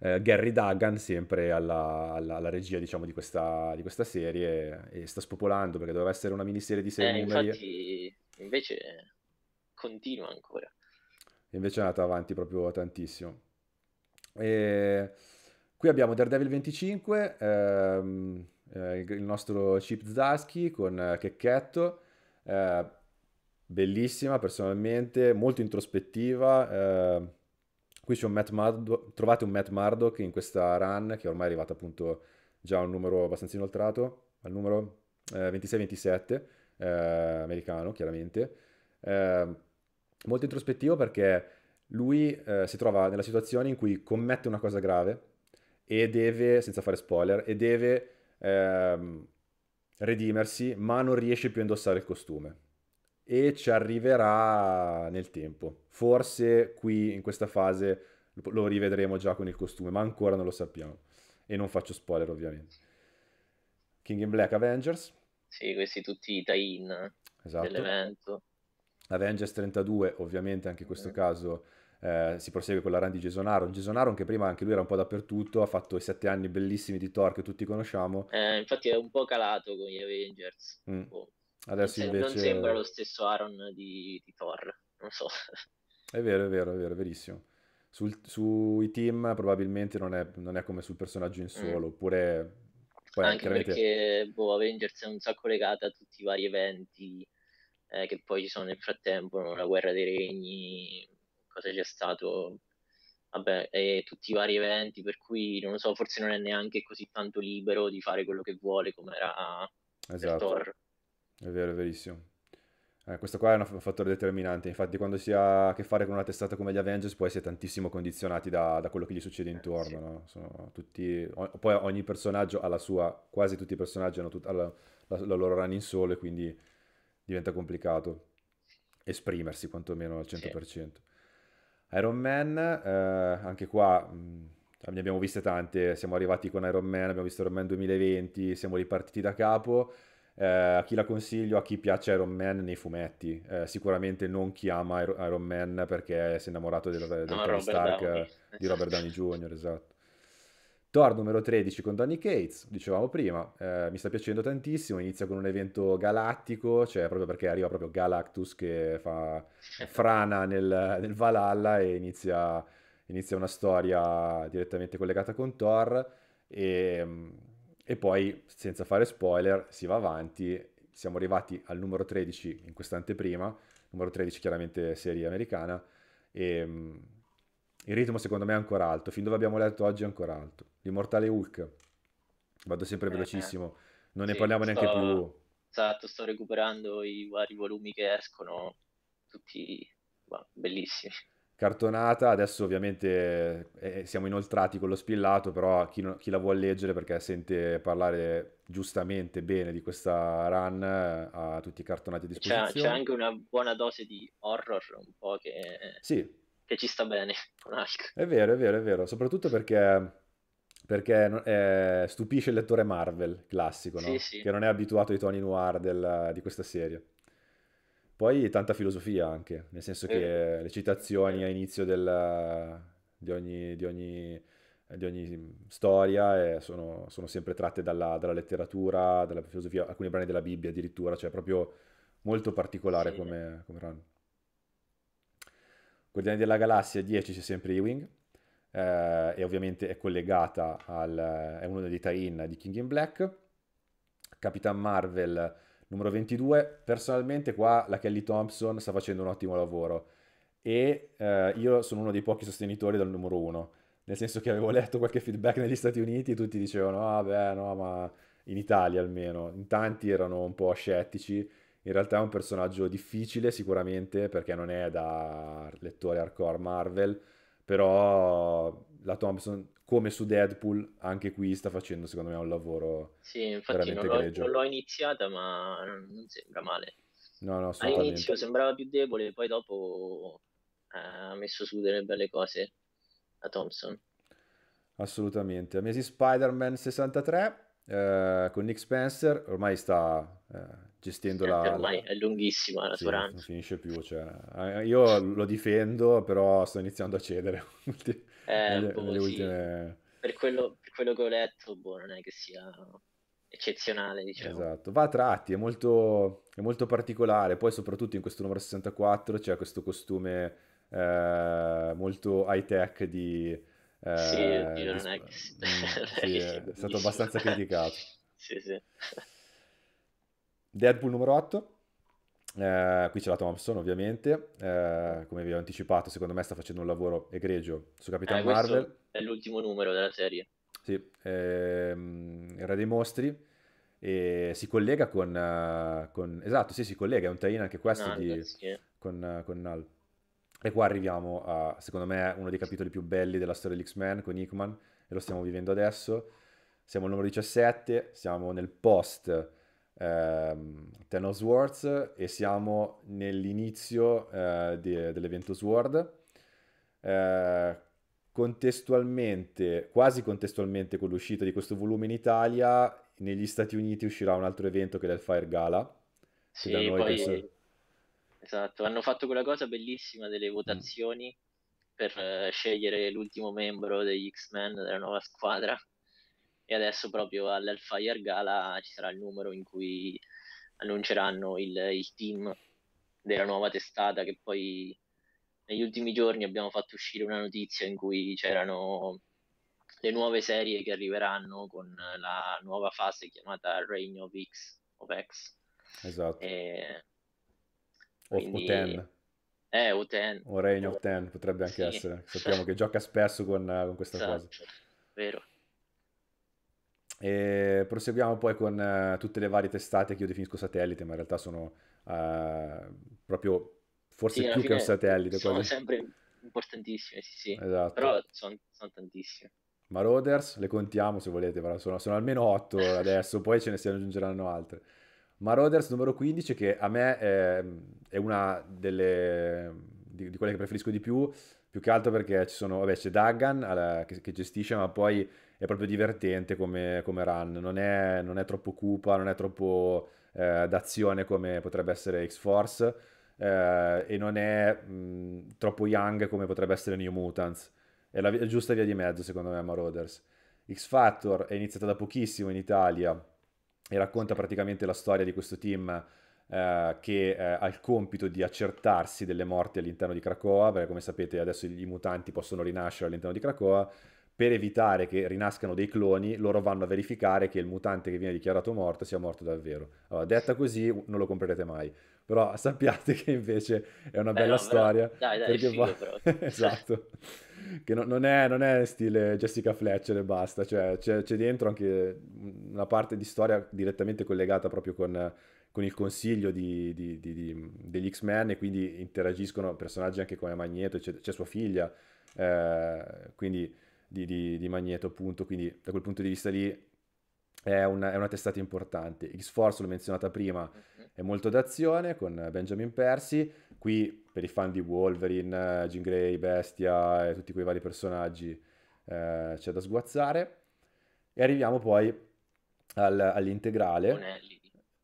Eh, Gary Duggan sempre alla, alla, alla regia diciamo, di, questa, di, questa, serie e sta spopolando perché doveva essere una miniserie di serie eh, numeri infatti invece continua ancora invece è andata avanti proprio tantissimo e... qui abbiamo Daredevil 25 ehm, eh, il nostro Chip Zasky con eh, Checchetto eh, bellissima personalmente, molto introspettiva. Eh, qui c'è un Matt Murdock, trovate un Matt Murdock in questa run che ormai è arrivato appunto già a un numero abbastanza inoltrato, al numero eh, 26-27, eh, americano chiaramente. Ehm, molto introspettivo perché lui eh, si trova nella situazione in cui commette una cosa grave e deve, senza fare spoiler, e deve ehm, redimersi ma non riesce più a indossare il costume e ci arriverà nel tempo. Forse qui in questa fase lo rivedremo già con il costume, ma ancora non lo sappiamo. E non faccio spoiler ovviamente. King in Black Avengers. Sì, questi tutti i tie-in esatto. dell'evento. Avengers 32, ovviamente anche in questo mm. caso eh, si prosegue con la run di Jason Aaron. Jason Aaron che prima anche lui era un po' dappertutto, ha fatto i sette anni bellissimi di Thor che tutti conosciamo. Eh, infatti è un po' calato con gli Avengers. Mm. Oh. Adesso non, invece... non sembra lo stesso Aaron di, di Thor, non so. È vero, è vero, è vero, è verissimo. Sul, sui team probabilmente non è, non è, come sul personaggio in solo, mm. oppure... Poi, Anche chiaramente... perché boh, Avengers è un sacco legata a tutti i vari eventi eh, che poi ci sono nel frattempo, la guerra dei regni, cosa c'è stato, vabbè, e tutti i vari eventi, per cui non lo so, forse non è neanche così tanto libero di fare quello che vuole come era esatto. Thor. È vero, è verissimo. Eh, questo qua è un fattore determinante, infatti quando si ha a che fare con una testata come gli Avengers poi si è tantissimo condizionati da, da quello che gli succede eh, intorno, sì. no? Sono tutti... O, poi ogni personaggio ha la sua, quasi tutti i personaggi hanno tut, la, la, la, loro run in sole, quindi diventa complicato esprimersi quantomeno al 100%. Sì. Iron Man, eh, anche qua mh, ne abbiamo viste tante, siamo arrivati con Iron Man, abbiamo visto Iron Man 2020, siamo ripartiti da capo eh, a chi la consiglio? A chi piace Iron Man nei fumetti. Eh, sicuramente non chi ama Iron Man perché si è innamorato del, del no, Robert Stark Downey. di Robert Downey Jr., esatto. Thor numero 13 con Danny Cates, dicevamo prima, eh, mi sta piacendo tantissimo, inizia con un evento galattico, cioè proprio perché arriva proprio Galactus che fa eh. frana nel, nel Valhalla e inizia, inizia, una storia direttamente collegata con Thor e mm, e poi, senza fare spoiler, si va avanti. Siamo arrivati al numero 13 in quest'anteprima, numero 13 chiaramente serie americana, e mm, il ritmo secondo me è ancora alto, fin dove abbiamo letto oggi è ancora alto. L'immortale Hulk, vado sempre eh, velocissimo, non ne parliamo sto, neanche più. Esatto, sto recuperando i vari volumi che escono, tutti bellissimi cartonata, adesso ovviamente eh, eh, siamo inoltrati con lo spillato, però chi, non, chi, la vuole leggere perché sente parlare giustamente bene di questa run eh, ha tutti i cartonati a disposizione. C'è, c'è anche una buona dose di horror un po' che, sì. che ci sta bene con Hulk. È vero, è vero, è vero, soprattutto perché perché eh, stupisce il lettore Marvel classico, no? sì, sì. che non è abituato ai toni noir del, di questa serie. Poi tanta filosofia anche, nel senso eh. che eh. le citazioni a inizio del, di, ogni, di, ogni, di, ogni, storia eh, sono, sono, sempre tratte dalla, dalla, letteratura, dalla filosofia, alcuni brani della Bibbia addirittura, cioè proprio molto particolare sì. come, come run. Guardiani della Galassia 10 c'è sempre Ewing, eh, e ovviamente è collegata al... è uno dei tie-in di King in Black. Capitan Marvel Numero 22, personalmente qua la Kelly Thompson sta facendo un ottimo lavoro e eh, io sono uno dei pochi sostenitori del numero 1, nel senso che avevo letto qualche feedback negli Stati Uniti e tutti dicevano ah beh no ma in Italia almeno, in tanti erano un po' scettici, in realtà è un personaggio difficile sicuramente perché non è da lettore hardcore Marvel, però la Thompson come su Deadpool, anche qui sta facendo secondo me un lavoro sì, infatti non l'ho, non l'ho, iniziata, ma non sembra male. No, no, All'inizio sembrava più debole, poi dopo eh, ha messo su delle belle cose a Thompson. Assolutamente. Amazing Spider-Man 63 eh, con Nick Spencer, ormai sta eh, gestendo sì, la... Ormai è lunghissima la sì, sua Non finisce più, cioè, eh, io lo difendo, però sto iniziando a cedere Eh, le, boh, le sì. ultime... per, quello, per, quello, che ho letto, boh, non è che sia eccezionale, diciamo. Esatto, va a tratti, è molto, è molto particolare, poi soprattutto in questo numero 64 c'è questo costume eh, molto high-tech di... Eh, sì, io non è che... Mm, sì, è stato abbastanza criticato. sì, sì. Deadpool numero 8? Eh, qui c'è la Thompson ovviamente, eh, come vi ho anticipato secondo me sta facendo un lavoro egregio su Capitan eh, Marvel. È l'ultimo numero della serie. Sì, ehm, il Re dei Mostri e si collega con, uh, con... esatto, sì, si collega, è un tie anche questo Nal, di... sì. con, eh, con Null. E qua arriviamo a, secondo me, uno dei capitoli più belli della storia di x men con Hickman, e lo stiamo vivendo adesso. Siamo al numero 17, siamo nel post ehm, Thanos Swords e siamo nell'inizio eh, de- dell'evento Sword. Eh, contestualmente, quasi contestualmente con l'uscita di questo volume in Italia, negli Stati Uniti uscirà un altro evento che è il Fire Gala. Sì, poi... penso... Esatto, hanno fatto quella cosa bellissima delle votazioni mm. per eh, scegliere l'ultimo membro degli X-Men della nuova squadra e adesso proprio all'Hellfire Gala ci sarà il numero in cui annunceranno il, il team della nuova testata che poi negli ultimi giorni abbiamo fatto uscire una notizia in cui c'erano le nuove serie che arriveranno con la nuova fase chiamata Reign of X, of X. Esatto. E... Quindi... o Ten Eh, O10. O Reign of Ten potrebbe anche sì. essere. Sappiamo che gioca spesso con, con questa esatto. cosa. Vero. E proseguiamo poi con uh, tutte le varie testate che io definisco satellite, ma in realtà sono uh, proprio forse sì, più che un satellite. Sono quasi. sempre importantissime, sì, sì. Esatto. Però sono, sono tantissime. Marauders, le contiamo se volete, però sono, sono almeno 8 adesso, poi ce ne si aggiungeranno altre. Marauders numero 15 che a me è, ehm, è una delle, di, di, quelle che preferisco di più, più che altro perché ci sono, vabbè c'è Dagan alla, che, che gestisce, ma poi è proprio divertente come, come run, non è, non è, troppo cupa, non è troppo eh, d'azione come potrebbe essere X-Force eh, e non è mh, troppo young come potrebbe essere New Mutants. È la, è giusta via di mezzo secondo me Marauders. X-Factor è iniziata da pochissimo in Italia e racconta praticamente la storia di questo team eh, che eh, ha il compito di accertarsi delle morti all'interno di Cracoa, perché come sapete adesso i mutanti possono rinascere all'interno di Cracoa, per evitare che rinascano dei cloni, loro vanno a verificare che il mutante che viene dichiarato morto sia morto davvero. Allora, detta così, non lo comprerete mai. Però sappiate che invece è una Beh, bella no, storia. Però... Dai, dai, figo, va... però. esatto. che no, non, è, non, è, stile Jessica Fletcher e basta. Cioè, c'è, c'è, dentro anche una parte di storia direttamente collegata proprio con, con il consiglio di, di, di, degli X-Men e quindi interagiscono personaggi anche come Magneto, c'è, c'è sua figlia. Eh, quindi di, di, di Magneto, appunto, quindi da quel punto di vista lì è una, è una, testata importante. X-Force l'ho menzionata prima, mhm. è molto d'azione con Benjamin Percy. Qui per i fan di Wolverine, Jean Grey, Bestia e tutti quei vari personaggi eh, c'è da sguazzare. E arriviamo poi al, all'integrale. Bonellidi.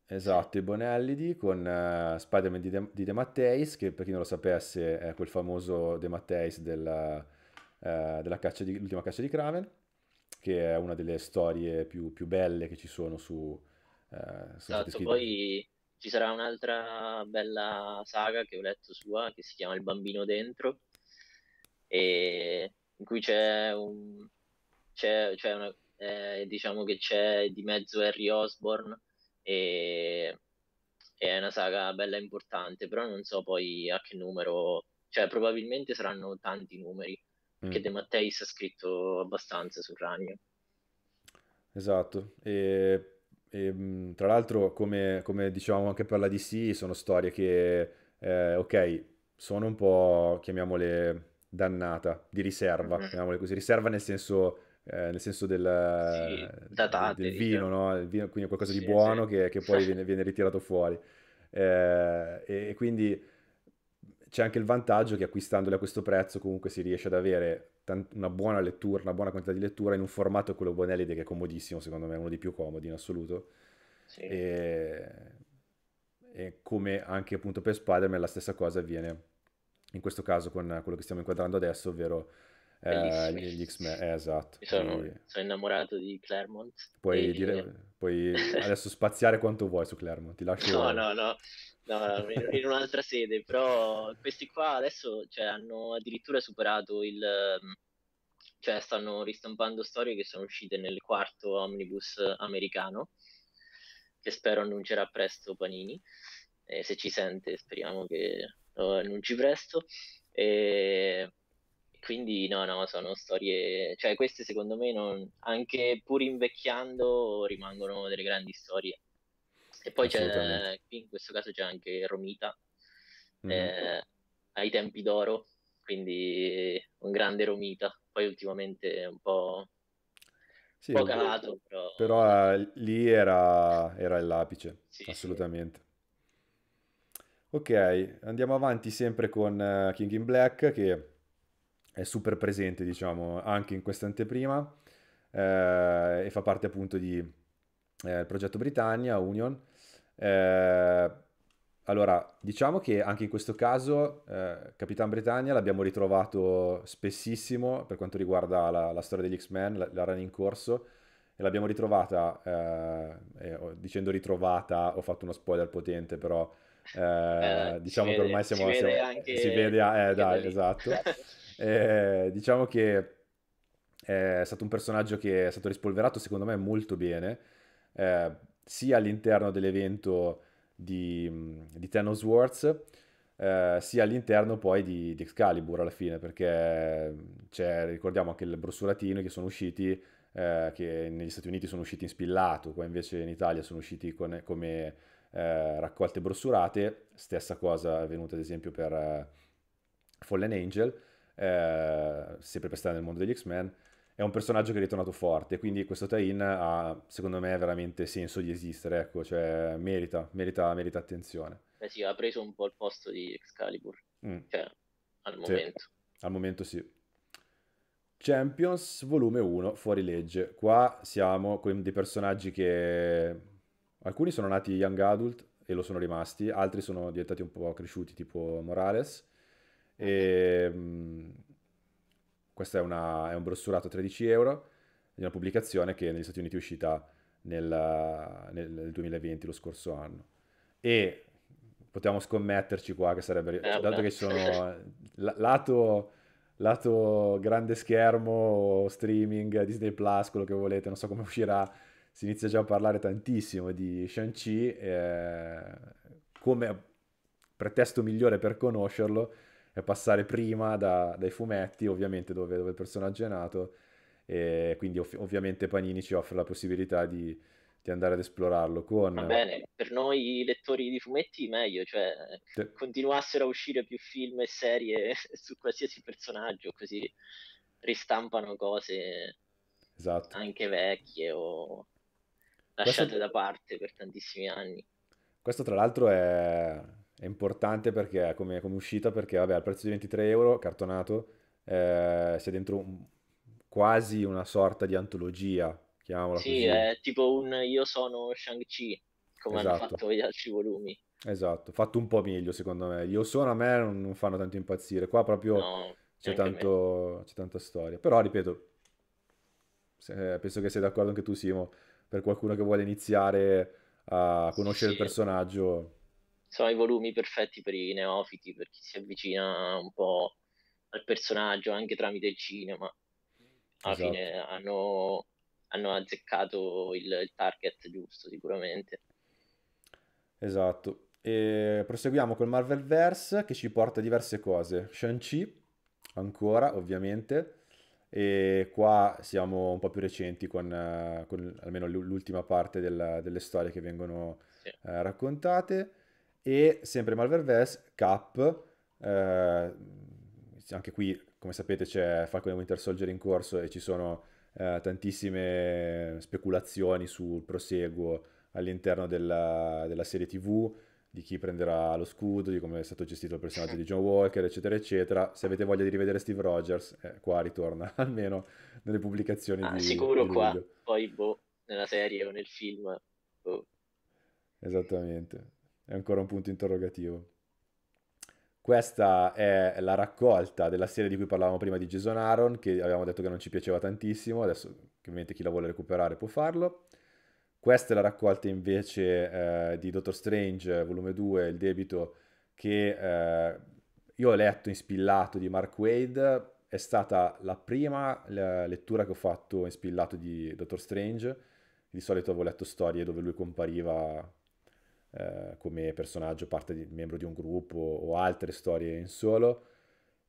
Esatto, i Bonellidi con uh, Spider-Man di De, di De Matteis, che per chi non lo sapesse è quel famoso De Matteis della eh, della caccia di, l'ultima caccia di Kraven, che è una delle storie più, più belle che ci sono su... Eh, esatto, poi ci sarà un'altra bella saga che ho letto sua, che si chiama Il bambino dentro, e in cui c'è un... C'è, c'è una, eh, diciamo che c'è di mezzo Harry Osborne e è una saga bella importante, però non so poi a che numero, cioè probabilmente saranno tanti numeri, mm. che De Matteis ha scritto abbastanza sul ragno. Esatto, e, e mm, tra l'altro come, come, dicevamo anche per la DC sono storie che, eh, ok, sono un po', chiamiamole, dannata, di riserva, mm-hmm. chiamiamole così, riserva nel senso... Eh, nel senso del, sì, datate, del vino, diciamo. no? Il vino, quindi qualcosa sì, di buono sì. che, che, poi viene, viene, ritirato fuori. Eh, e quindi c'è anche il vantaggio che acquistandole a questo prezzo comunque si riesce ad avere tant- una buona lettura, una buona quantità di lettura in un formato quello Bonelide che è comodissimo, secondo me è uno dei più comodi in assoluto. Sì. E... e, come anche appunto per Spider-Man la stessa cosa avviene in questo caso con quello che stiamo inquadrando adesso, ovvero eh, gli X-Men, eh, esatto. Sono, e... sono, innamorato di Claremont. Puoi, e... dire, puoi adesso spaziare quanto vuoi su Claremont, ti lascio... No, no, no, no in un'altra sede, però questi qua adesso cioè, hanno addirittura superato il... Ehm, cioè stanno ristampando storie che sono uscite nel quarto omnibus americano, che spero annuncerà presto Panini, e se ci sente speriamo che lo annunci presto. E quindi no, no, sono storie, cioè queste secondo me non, anche pur invecchiando rimangono delle grandi storie. E poi c'è, in questo caso c'è anche Romita, mm. eh, ai tempi d'oro, quindi un grande Romita, poi ultimamente un po'... Sì, un po calato, però... però eh, lì era, era l'apice, sì, assolutamente. Sì. Ok, andiamo avanti sempre con eh, King in Black che è super presente, diciamo, anche in questa anteprima eh, e fa parte appunto di eh, progetto Britannia, Union. Eh, allora, diciamo che anche in questo caso eh, Capitan Britannia l'abbiamo ritrovato spessissimo per quanto riguarda la, la storia degli X-Men, la, la run in corso, e l'abbiamo ritrovata, eh, dicendo ritrovata ho fatto uno spoiler potente, però eh, eh diciamo che ormai siamo, si vede, siamo, anche, si vede eh, dai, esatto Eh, diciamo che eh, è stato un personaggio che è stato rispolverato secondo me molto bene, eh, sia all'interno dell'evento di, di Thanos Wars, eh, sia all'interno poi di, di, Excalibur alla fine, perché cioè, ricordiamo anche il brossuratino che sono usciti, eh, che negli Stati Uniti sono usciti in spillato, qua invece in Italia sono usciti con, come eh, raccolte brossurate, stessa cosa è avvenuta ad esempio per eh, Fallen Angel, eh, sempre per stare nel mondo degli X-Men, è un personaggio che è ritornato forte, quindi questo tie-in ha, secondo me, veramente senso di esistere, ecco, cioè merita, merita, merita attenzione. Beh sì, ha preso un po' il posto di Excalibur, mm. cioè, al momento. Sì, al momento sì. Champions volume 1 fuori legge. Qua siamo con dei personaggi che alcuni sono nati young adult e lo sono rimasti, altri sono diventati un po' cresciuti, tipo Morales. E, ehm, questo è, una, è, un brossurato 13 euro di una pubblicazione che negli Stati Uniti è uscita nel, nel 2020, lo scorso anno. E potevamo scommetterci qua che sarebbe... Eh, dato che ci sono... Eh, lato lato grande schermo, streaming, Disney Plus, quello che volete, non so come uscirà, si inizia già a parlare tantissimo di Shang-Chi eh, come pretesto migliore per conoscerlo passare prima da, dai fumetti, ovviamente dove, dove, il personaggio è nato, e quindi ov- ovviamente Panini ci offre la possibilità di, di andare ad esplorarlo con... Va bene, per noi lettori di fumetti meglio, cioè Te... continuassero a uscire più film e serie su qualsiasi personaggio, così ristampano cose esatto. anche vecchie o lasciate Questo... da parte per tantissimi anni. Questo tra l'altro è è importante perché come, come uscita perché vabbè al prezzo di 23 euro cartonato eh, si è dentro un, quasi una sorta di antologia chiamiamola sì, così è tipo un io sono Shang-Chi come esatto. hanno fatto gli altri volumi esatto fatto un po' meglio secondo me io sono a me non, non fanno tanto impazzire qua proprio no, c'è, tanto, c'è tanta storia però ripeto se, eh, penso che sei d'accordo anche tu Simo per qualcuno che vuole iniziare a conoscere sì, il personaggio sono i volumi perfetti per i neofiti, per chi si avvicina un po' al personaggio anche tramite il cinema. Alla esatto. fine hanno, hanno azzeccato il, il, target giusto, sicuramente. Esatto. E proseguiamo col Marvel Verse che ci porta diverse cose. Shang-Chi, ancora, ovviamente. E qua siamo un po' più recenti con, con almeno l'ultima parte della, delle storie che vengono sì. eh, raccontate e sempre Malvervest, Cap, eh, anche qui come sapete c'è Falcon e Winter Soldier in corso e ci sono eh, tantissime speculazioni sul proseguo all'interno della, della, serie tv, di chi prenderà lo scudo, di come è stato gestito il personaggio di John Walker, eccetera, eccetera. Se avete voglia di rivedere Steve Rogers, eh, qua ritorna, almeno nelle pubblicazioni ah, di Sicuro di qua, video. poi boh, nella serie o nel film. Boh. Esattamente è ancora un punto interrogativo. Questa è la raccolta della serie di cui parlavamo prima di Jason Aaron, che avevamo detto che non ci piaceva tantissimo, adesso ovviamente chi la vuole recuperare può farlo. Questa è la raccolta invece eh, di Doctor Strange, volume 2, Il debito, che eh, io ho letto in spillato di Mark Wade, è stata la prima lettura che ho fatto in spillato di Doctor Strange, di solito avevo letto storie dove lui compariva eh, come personaggio, parte di, membro di un gruppo o altre storie in solo.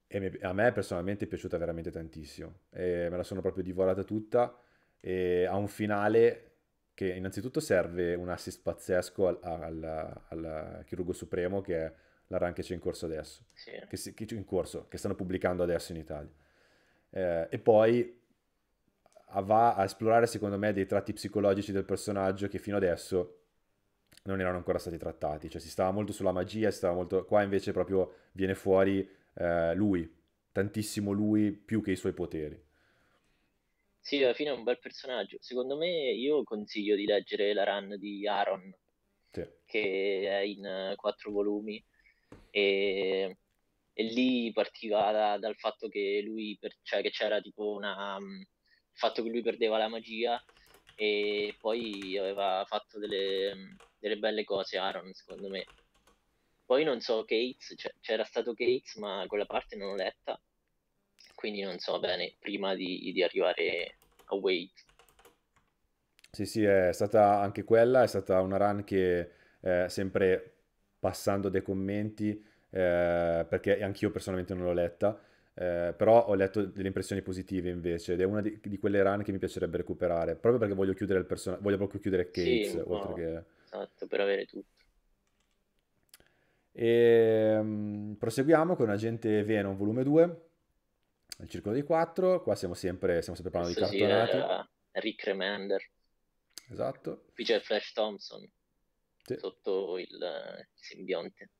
E a me personalmente è piaciuta veramente tantissimo. E me la sono proprio divorata tutta e ha un finale che innanzitutto serve un assist pazzesco al, al, al chirurgo supremo che è la run che c'è in corso adesso, sì. che, si, che, in corso, che stanno pubblicando adesso in Italia. Eh, e poi va a esplorare secondo me dei tratti psicologici del personaggio che fino adesso non erano ancora stati trattati, cioè si stava molto sulla magia, si stava molto... qua invece proprio viene fuori eh, lui, tantissimo lui più che i suoi poteri. Sì, alla fine è un bel personaggio. Secondo me io consiglio di leggere la run di Aaron, sì. che è in eh, quattro volumi, e, e lì partiva da, dal fatto che lui, per... cioè che c'era tipo una... Mm, il fatto che lui perdeva la magia e poi aveva fatto delle, delle belle cose Aaron secondo me poi non so Gates cioè, c'era stato Gates ma quella parte non l'ho letta quindi non so bene prima di, di arrivare a Wade sì sì è stata anche quella è stata una run che eh, sempre passando dei commenti eh, perché anch'io personalmente non l'ho letta eh, però ho letto delle impressioni positive invece ed è una di, di, quelle run che mi piacerebbe recuperare proprio perché voglio chiudere il personaggio voglio proprio chiudere Cates sì, oltre no, che esatto per avere tutto e um, proseguiamo con Agente Venom volume 2 il circolo dei 4 qua siamo sempre stiamo sempre parlando Questo di cartonati sì, Rick Remender esatto qui c'è Flash Thompson sì. sotto il, eh, il simbionte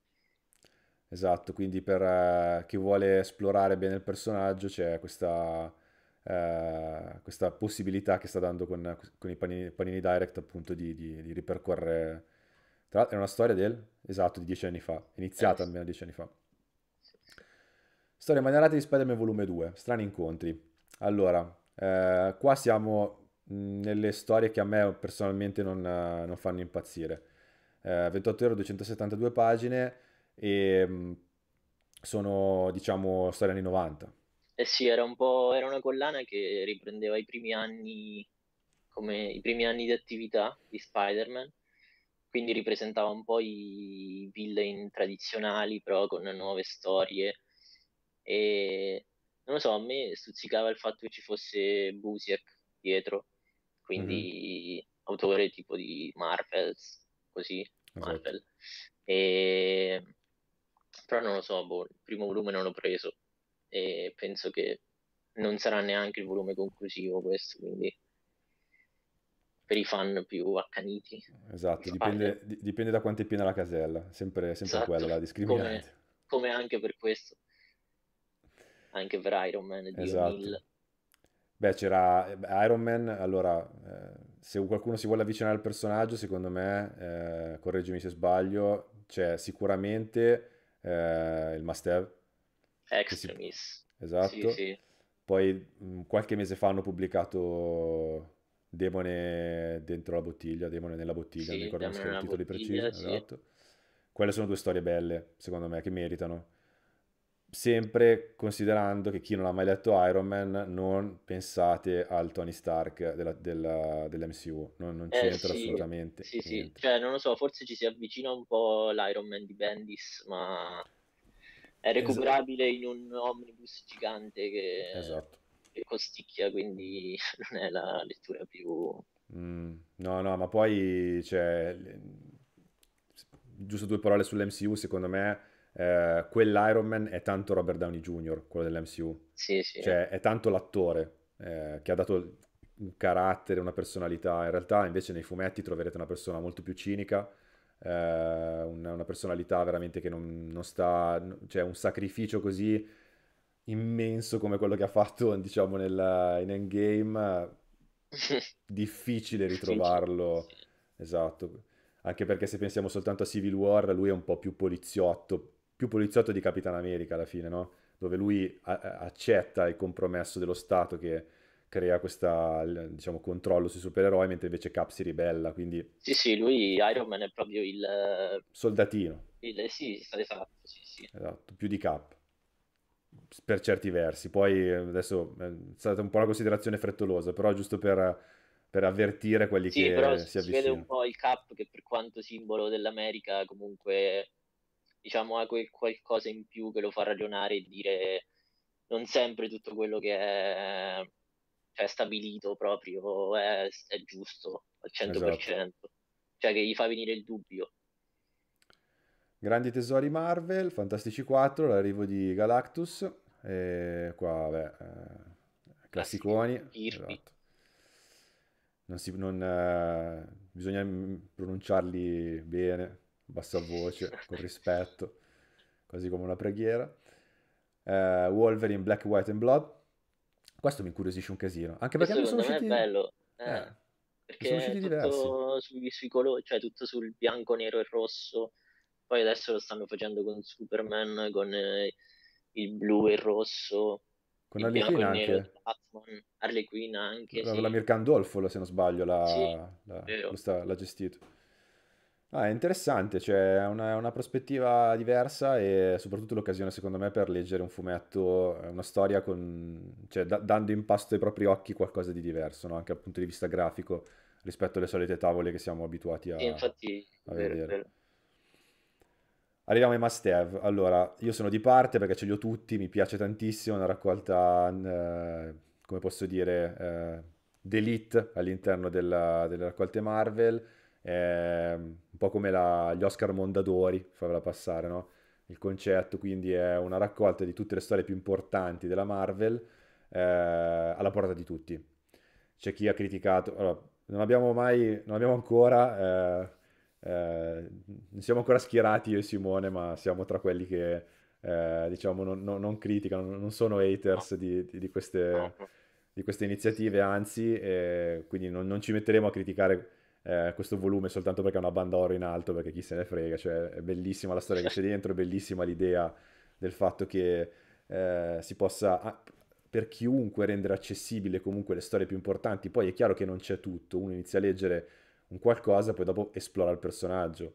Esatto, quindi per eh, chi vuole esplorare bene il personaggio c'è questa, eh, questa possibilità che sta dando con, con i panini, panini, Direct appunto di, di, di ripercorrere. Tra l'altro è una storia del, esatto, di dieci anni fa, iniziata eh. almeno dieci anni fa. Storia manierata di Spider-Man volume 2, strani incontri. Allora, eh, qua siamo nelle storie che a me personalmente non, non fanno impazzire. 28 eh, euro, 272 pagine e ehm, sono diciamo storia anni 90. Eh sì, era un po' era una collana che riprendeva i primi anni come i primi anni di attività di Spider-Man, quindi ripresentava un po' i villain tradizionali però con nuove storie e non lo so, a me stuzzicava il fatto che ci fosse Busiek dietro, quindi mm-hmm. autore tipo di Marvels, così, esatto. Marvel. E però non lo so, boh, il primo volume non l'ho preso e penso che non sarà neanche il volume conclusivo questo, quindi per i fan più accaniti. Esatto, dipende, d- dipende, da quanto è piena la casella, sempre, sempre esatto, quella la discriminante. Come, come, anche per questo, anche per Iron Man di esatto. O'Neill. Beh, c'era eh, Iron Man, allora, eh, se qualcuno si vuole avvicinare al personaggio, secondo me, eh, correggimi se sbaglio, c'è sicuramente eh, il must have. Extremis. Si... Esatto. Sì, sì. Poi mh, mm, qualche mese fa hanno pubblicato Demone dentro la bottiglia, Demone nella bottiglia, sì, non ricordo il titolo preciso. Esatto. Quelle sono due storie belle, secondo me, che meritano sempre considerando che chi non ha mai letto Iron Man non pensate al Tony Stark della, della, dell'MCU, non, non eh, c'entra sì, assolutamente. Sì, sì, cioè non lo so, forse ci si avvicina un po' l'Iron Man di Bendis, ma è esatto. recuperabile esatto. in un omnibus gigante che, esatto. che, costicchia, quindi non è la lettura più... Mm, no, no, ma poi, cioè, giusto due parole sull'MCU, secondo me eh, quell'Iron Man è tanto Robert Downey Jr., quello dell'MCU. Sì, sì. Cioè, è tanto l'attore eh, che ha dato un carattere, una personalità. In realtà, invece, nei fumetti troverete una persona molto più cinica, eh, una, una, personalità veramente che non, non sta... cioè, un sacrificio così immenso come quello che ha fatto, diciamo, nel, in Endgame, difficile ritrovarlo. Sì. Esatto. Anche perché se pensiamo soltanto a Civil War, lui è un po' più poliziotto più poliziotto di Capitan America alla fine, no? Dove lui a- accetta il compromesso dello Stato che crea questo diciamo, controllo sui supereroi, mentre invece Cap si ribella, quindi... Sì, sì, lui Iron Man è proprio il... Soldatino. Il, eh, sì, esatto, sì, sì. Esatto, più di Cap, per certi versi. Poi eh, adesso eh, è stata un po' una considerazione frettolosa, però giusto per, per avvertire quelli sì, che si avvicinano. si vede un po' il Cap che per quanto simbolo dell'America comunque diciamo, ha quel qualcosa in più che lo fa ragionare e dire non sempre tutto quello che è, cioè, stabilito proprio è, è, giusto al 100%, esatto. cioè che gli fa venire il dubbio. Grandi tesori Marvel, Fantastici 4, l'arrivo di Galactus, e qua vabbè, eh, classiconi. Esatto. Non si, non, eh, bisogna mm, pronunciarli bene bassa voce, con rispetto, quasi come una preghiera. Eh, Wolverine Black, White and Blood. Questo mi incuriosisce un casino, anche perché Questo ne sono usciti... è bello. Eh, eh, perché sono usciti diversi. Sui, sui colori, cioè tutto sul bianco, nero e rosso. Poi adesso lo stanno facendo con Superman, con eh, il blu e il rosso. Con Harley Quinn anche. Batman, Harley Quinn anche. La, sì. la Mircandolfo, se non sbaglio, l'ha, sì, l'ha gestito. Ah, è interessante, cioè è una, una prospettiva diversa e soprattutto l'occasione secondo me per leggere un fumetto, una storia con, cioè, da- dando in pasto ai propri occhi qualcosa di diverso, no? anche dal punto di vista grafico rispetto alle solite tavole che siamo abituati a, infatti, a vero, vedere. vero. Arriviamo ai must have. Allora, io sono di parte perché ce li ho tutti, mi piace tantissimo, una raccolta, eh, come posso dire, eh, d'elite all'interno della- delle raccolte Marvel è ehm, un po' come la, gli Oscar Mondadori, farla passare, no? Il concetto quindi è una raccolta di tutte le storie più importanti della Marvel eh, alla porta di tutti. C'è chi ha criticato, allora, non abbiamo mai, non abbiamo ancora, eh, eh, non siamo ancora schierati io e Simone, ma siamo tra quelli che eh, diciamo non, non, non, criticano, non sono haters di, di, di, queste, di queste, iniziative, anzi, eh, quindi non, non ci metteremo a criticare eh, questo volume soltanto perché è una banda oro in alto, perché chi se ne frega, cioè è bellissima la storia che c'è dentro, è bellissima l'idea del fatto che eh, si possa a, per chiunque rendere accessibile comunque le storie più importanti, poi è chiaro che non c'è tutto, uno inizia a leggere un qualcosa, poi dopo esplora il personaggio.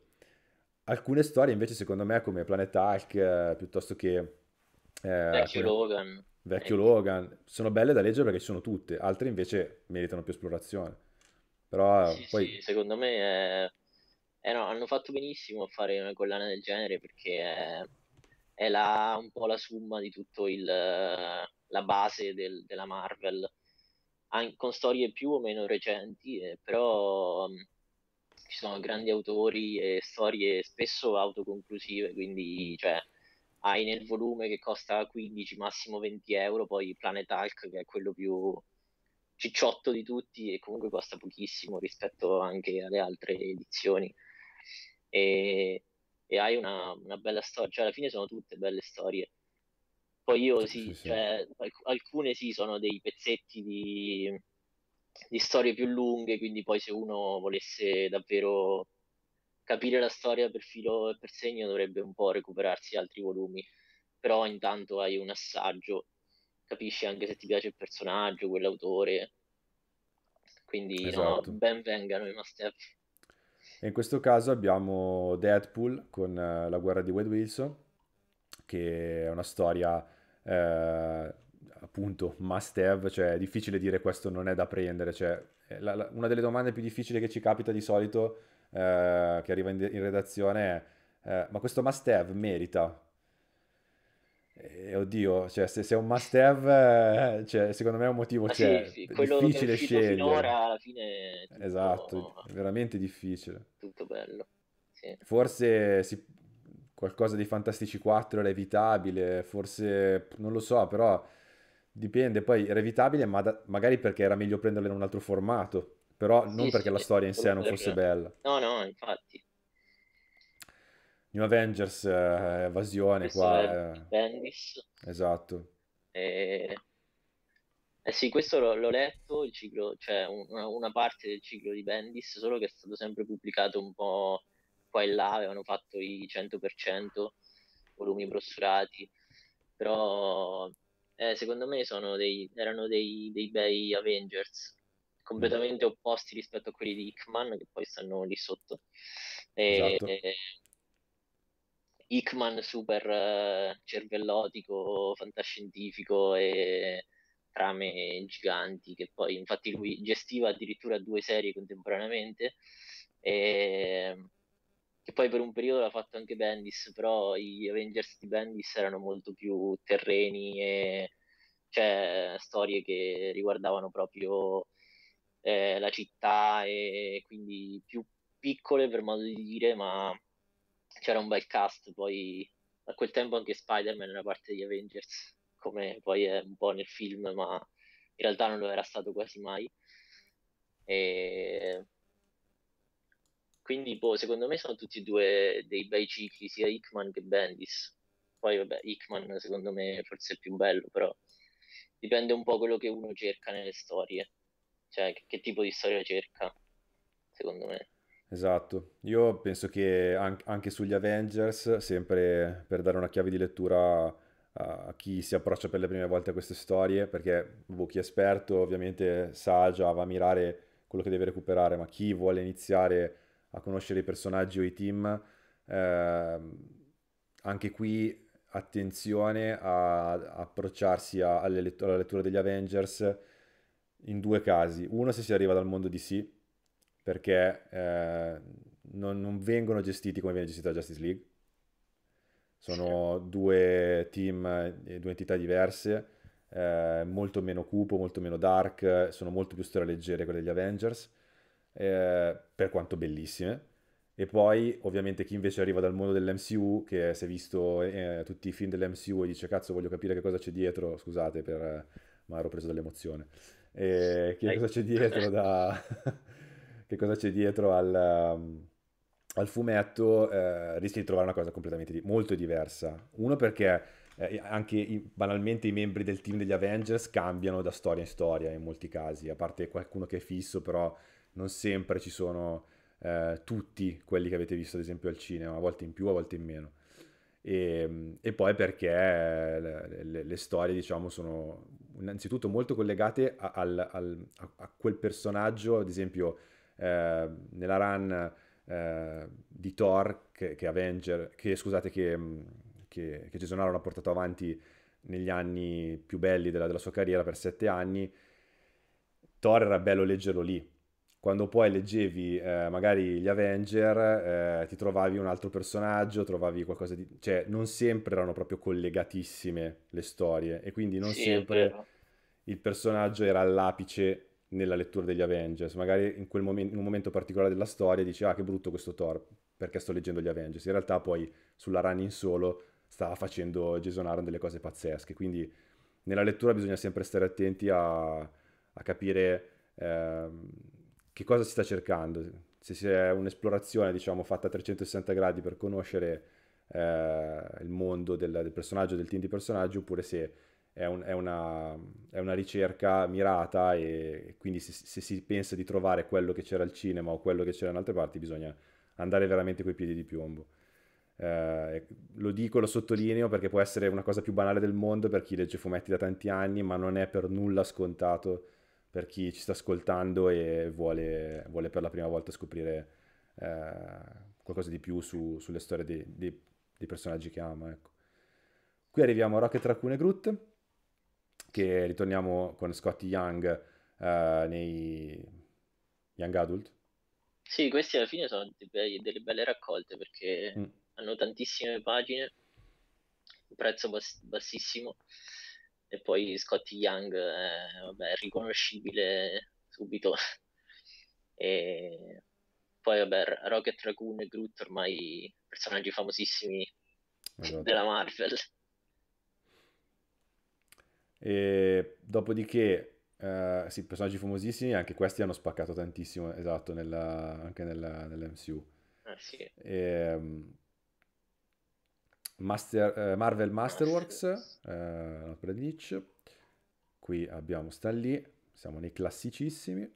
Alcune storie invece secondo me come Planet Hulk, eh, piuttosto che... Eh, Vecchio Logan. Vecchio Logan, sono belle da leggere perché ci sono tutte, altre invece meritano più esplorazione. Però eh, sì, poi... sì, secondo me è... eh, no, hanno fatto benissimo a fare una collana del genere perché è, è la, un po' la summa di tutto il, la base del, della Marvel, An- con storie più o meno recenti, eh, però mh, mm, ci sono grandi autori e storie spesso autoconclusive, quindi cioè, hai nel volume che costa 15, massimo 20 euro, poi Planet Hulk che è quello più cicciotto di tutti e comunque costa pochissimo rispetto anche alle altre edizioni. E, e hai una, una, bella storia, cioè alla fine sono tutte belle storie. Poi io sì, sì, sì. Cioè, alc- alcune sì sono dei pezzetti di, di storie più lunghe, quindi poi se uno volesse davvero capire la storia per filo e per segno dovrebbe un po' recuperarsi altri volumi, però intanto hai un assaggio capisci anche se ti piace il personaggio, quell'autore. Quindi esatto. no, ben vengano i must have. in questo caso abbiamo Deadpool con uh, La guerra di Wade Wilson, che è una storia eh, appunto must have, cioè è difficile dire questo non è da prendere, cioè, eh, la, la, una delle domande più difficili che ci capita di solito eh, che arriva in, in redazione è eh, ma questo must have merita eh, oddio, cioè, se, se, è un must have, eh, cioè, secondo me è un motivo ah, c'è. Cioè, sì, sì. difficile scegliere. Finora, alla fine tutto... Esatto, veramente difficile. Tutto bello. Sì. Forse si... qualcosa di Fantastici 4 era evitabile, forse non lo so, però dipende. Poi era evitabile, ma da... magari perché era meglio prenderla in un altro formato, però non perché la storia in sé non fosse bella. No, no, infatti. New Avengers, eh, Evasione questo qua. Eh. Bendis. Esatto. E... Eh sì, questo l'ho, l'ho letto, ciclo, cioè una, una, parte del ciclo di Bendis, solo che è stato sempre pubblicato un po' qua e là, avevano fatto i 100% volumi brossurati, però eh, secondo me dei, erano dei, dei, bei Avengers, completamente opposti rispetto a quelli di Hickman, che poi stanno lì sotto. E, esatto. e Hickman super eh, cervellotico, fantascientifico e trame giganti che poi infatti lui gestiva addirittura due serie contemporaneamente e ehm, che poi per un periodo l'ha fatto anche Bendis però gli Avengers di Bendis erano molto più terreni e cioè storie che riguardavano proprio eh, la città e quindi più piccole per modo di dire ma c'era un bel cast, poi a quel tempo anche Spider-Man era parte degli Avengers, come poi è un po' nel film, ma in realtà non lo era stato quasi mai. E... Quindi, boh, secondo me sono tutti e due dei bei cicli, sia Hickman che Bendis. Poi, vabbè, Hickman secondo me è forse è più bello, però dipende un po' quello che uno cerca nelle storie, cioè che, che tipo di storia cerca, secondo me. Esatto, io penso che anche sugli Avengers, sempre per dare una chiave di lettura a, chi si approccia per le prime volte a queste storie, perché boh, chi è esperto ovviamente sa già, va a mirare quello che deve recuperare, ma chi vuole iniziare a conoscere i personaggi o i team, eh, anche qui attenzione a, approcciarsi a, alle lett- alla lettura degli Avengers in due casi. Uno se si arriva dal mondo di sì perché eh, non, non, vengono gestiti come viene gestita la Justice League. Sono sì. due team, due entità diverse, eh, molto meno cupo, molto meno dark, sono molto più storie leggere quelle degli Avengers, eh, per quanto bellissime. E poi ovviamente chi invece arriva dal mondo dell'MCU, che si è visto eh, tutti i film dell'MCU e dice cazzo voglio capire che cosa c'è dietro, scusate per, eh, ma ero preso dall'emozione, e, che cosa c'è dietro da... che cosa c'è dietro al, ehm, al fumetto, eh, rischi di trovare una cosa completamente di- molto diversa. Uno perché eh, anche i, banalmente i membri del team degli Avengers cambiano da storia in storia in molti casi, a parte qualcuno che è fisso, però non sempre ci sono eh, tutti quelli che avete visto ad esempio al cinema, a volte in più, a volte in meno. E, ehm, e poi perché eh, le, le, le, storie diciamo sono innanzitutto molto collegate a, al, al, a quel personaggio, ad esempio Ehm, nella run eh, di Thor che, che, Avenger, che scusate, che, mm, che, che Jason Aaron ha portato avanti negli anni più belli della, della sua carriera per sette anni, Thor era bello leggerlo lì. Quando poi leggevi eh, magari gli Avenger, eh, ti trovavi un altro personaggio, trovavi qualcosa di... cioè non sempre erano proprio collegatissime le storie e quindi non sì, sempre il personaggio era all'apice nella lettura degli Avengers, magari in, momen- in un momento particolare della storia dici ah che brutto questo Thor, perché sto leggendo gli Avengers, in realtà poi sulla run in solo stava facendo Jason Aaron delle cose pazzesche, quindi nella lettura bisogna sempre stare attenti a, a capire eh, che cosa si sta cercando, se si è un'esplorazione diciamo fatta a 360 gradi per conoscere eh, il mondo del, del personaggio, del team di personaggio, oppure se è, un, è, una, è una, ricerca mirata e quindi se, se, si pensa di trovare quello che c'era al cinema o quello che c'era in altre parti bisogna andare veramente coi piedi di piombo. Eh, lo dico, lo sottolineo perché può essere una cosa più banale del mondo per chi legge fumetti da tanti anni, ma non è per nulla scontato per chi ci sta ascoltando e vuole, vuole per la prima volta scoprire eh, qualcosa di più su, sulle storie dei, dei, dei personaggi che ama. Ecco. Qui arriviamo a Rocket Raccoon e Groot che ritorniamo con Scotty Young uh, nei Young Adult. Sì, questi alla fine sono delle, delle belle raccolte perché mm. hanno tantissime pagine, un prezzo bass, bassissimo e poi Scotty Young è, vabbè, riconoscibile subito. e poi vabbè, Rocket Raccoon e Groot ormai personaggi famosissimi esatto. della Marvel. E dopodiché, eh, sì, personaggi famosissimi, anche questi hanno spaccato tantissimo, esatto, nella, anche nella, nell'MCU. Ah, eh, sì. E, ehm, Master, eh, Marvel Masterworks, eh, Leach. Qui abbiamo Stan Lee, siamo nei classicissimi.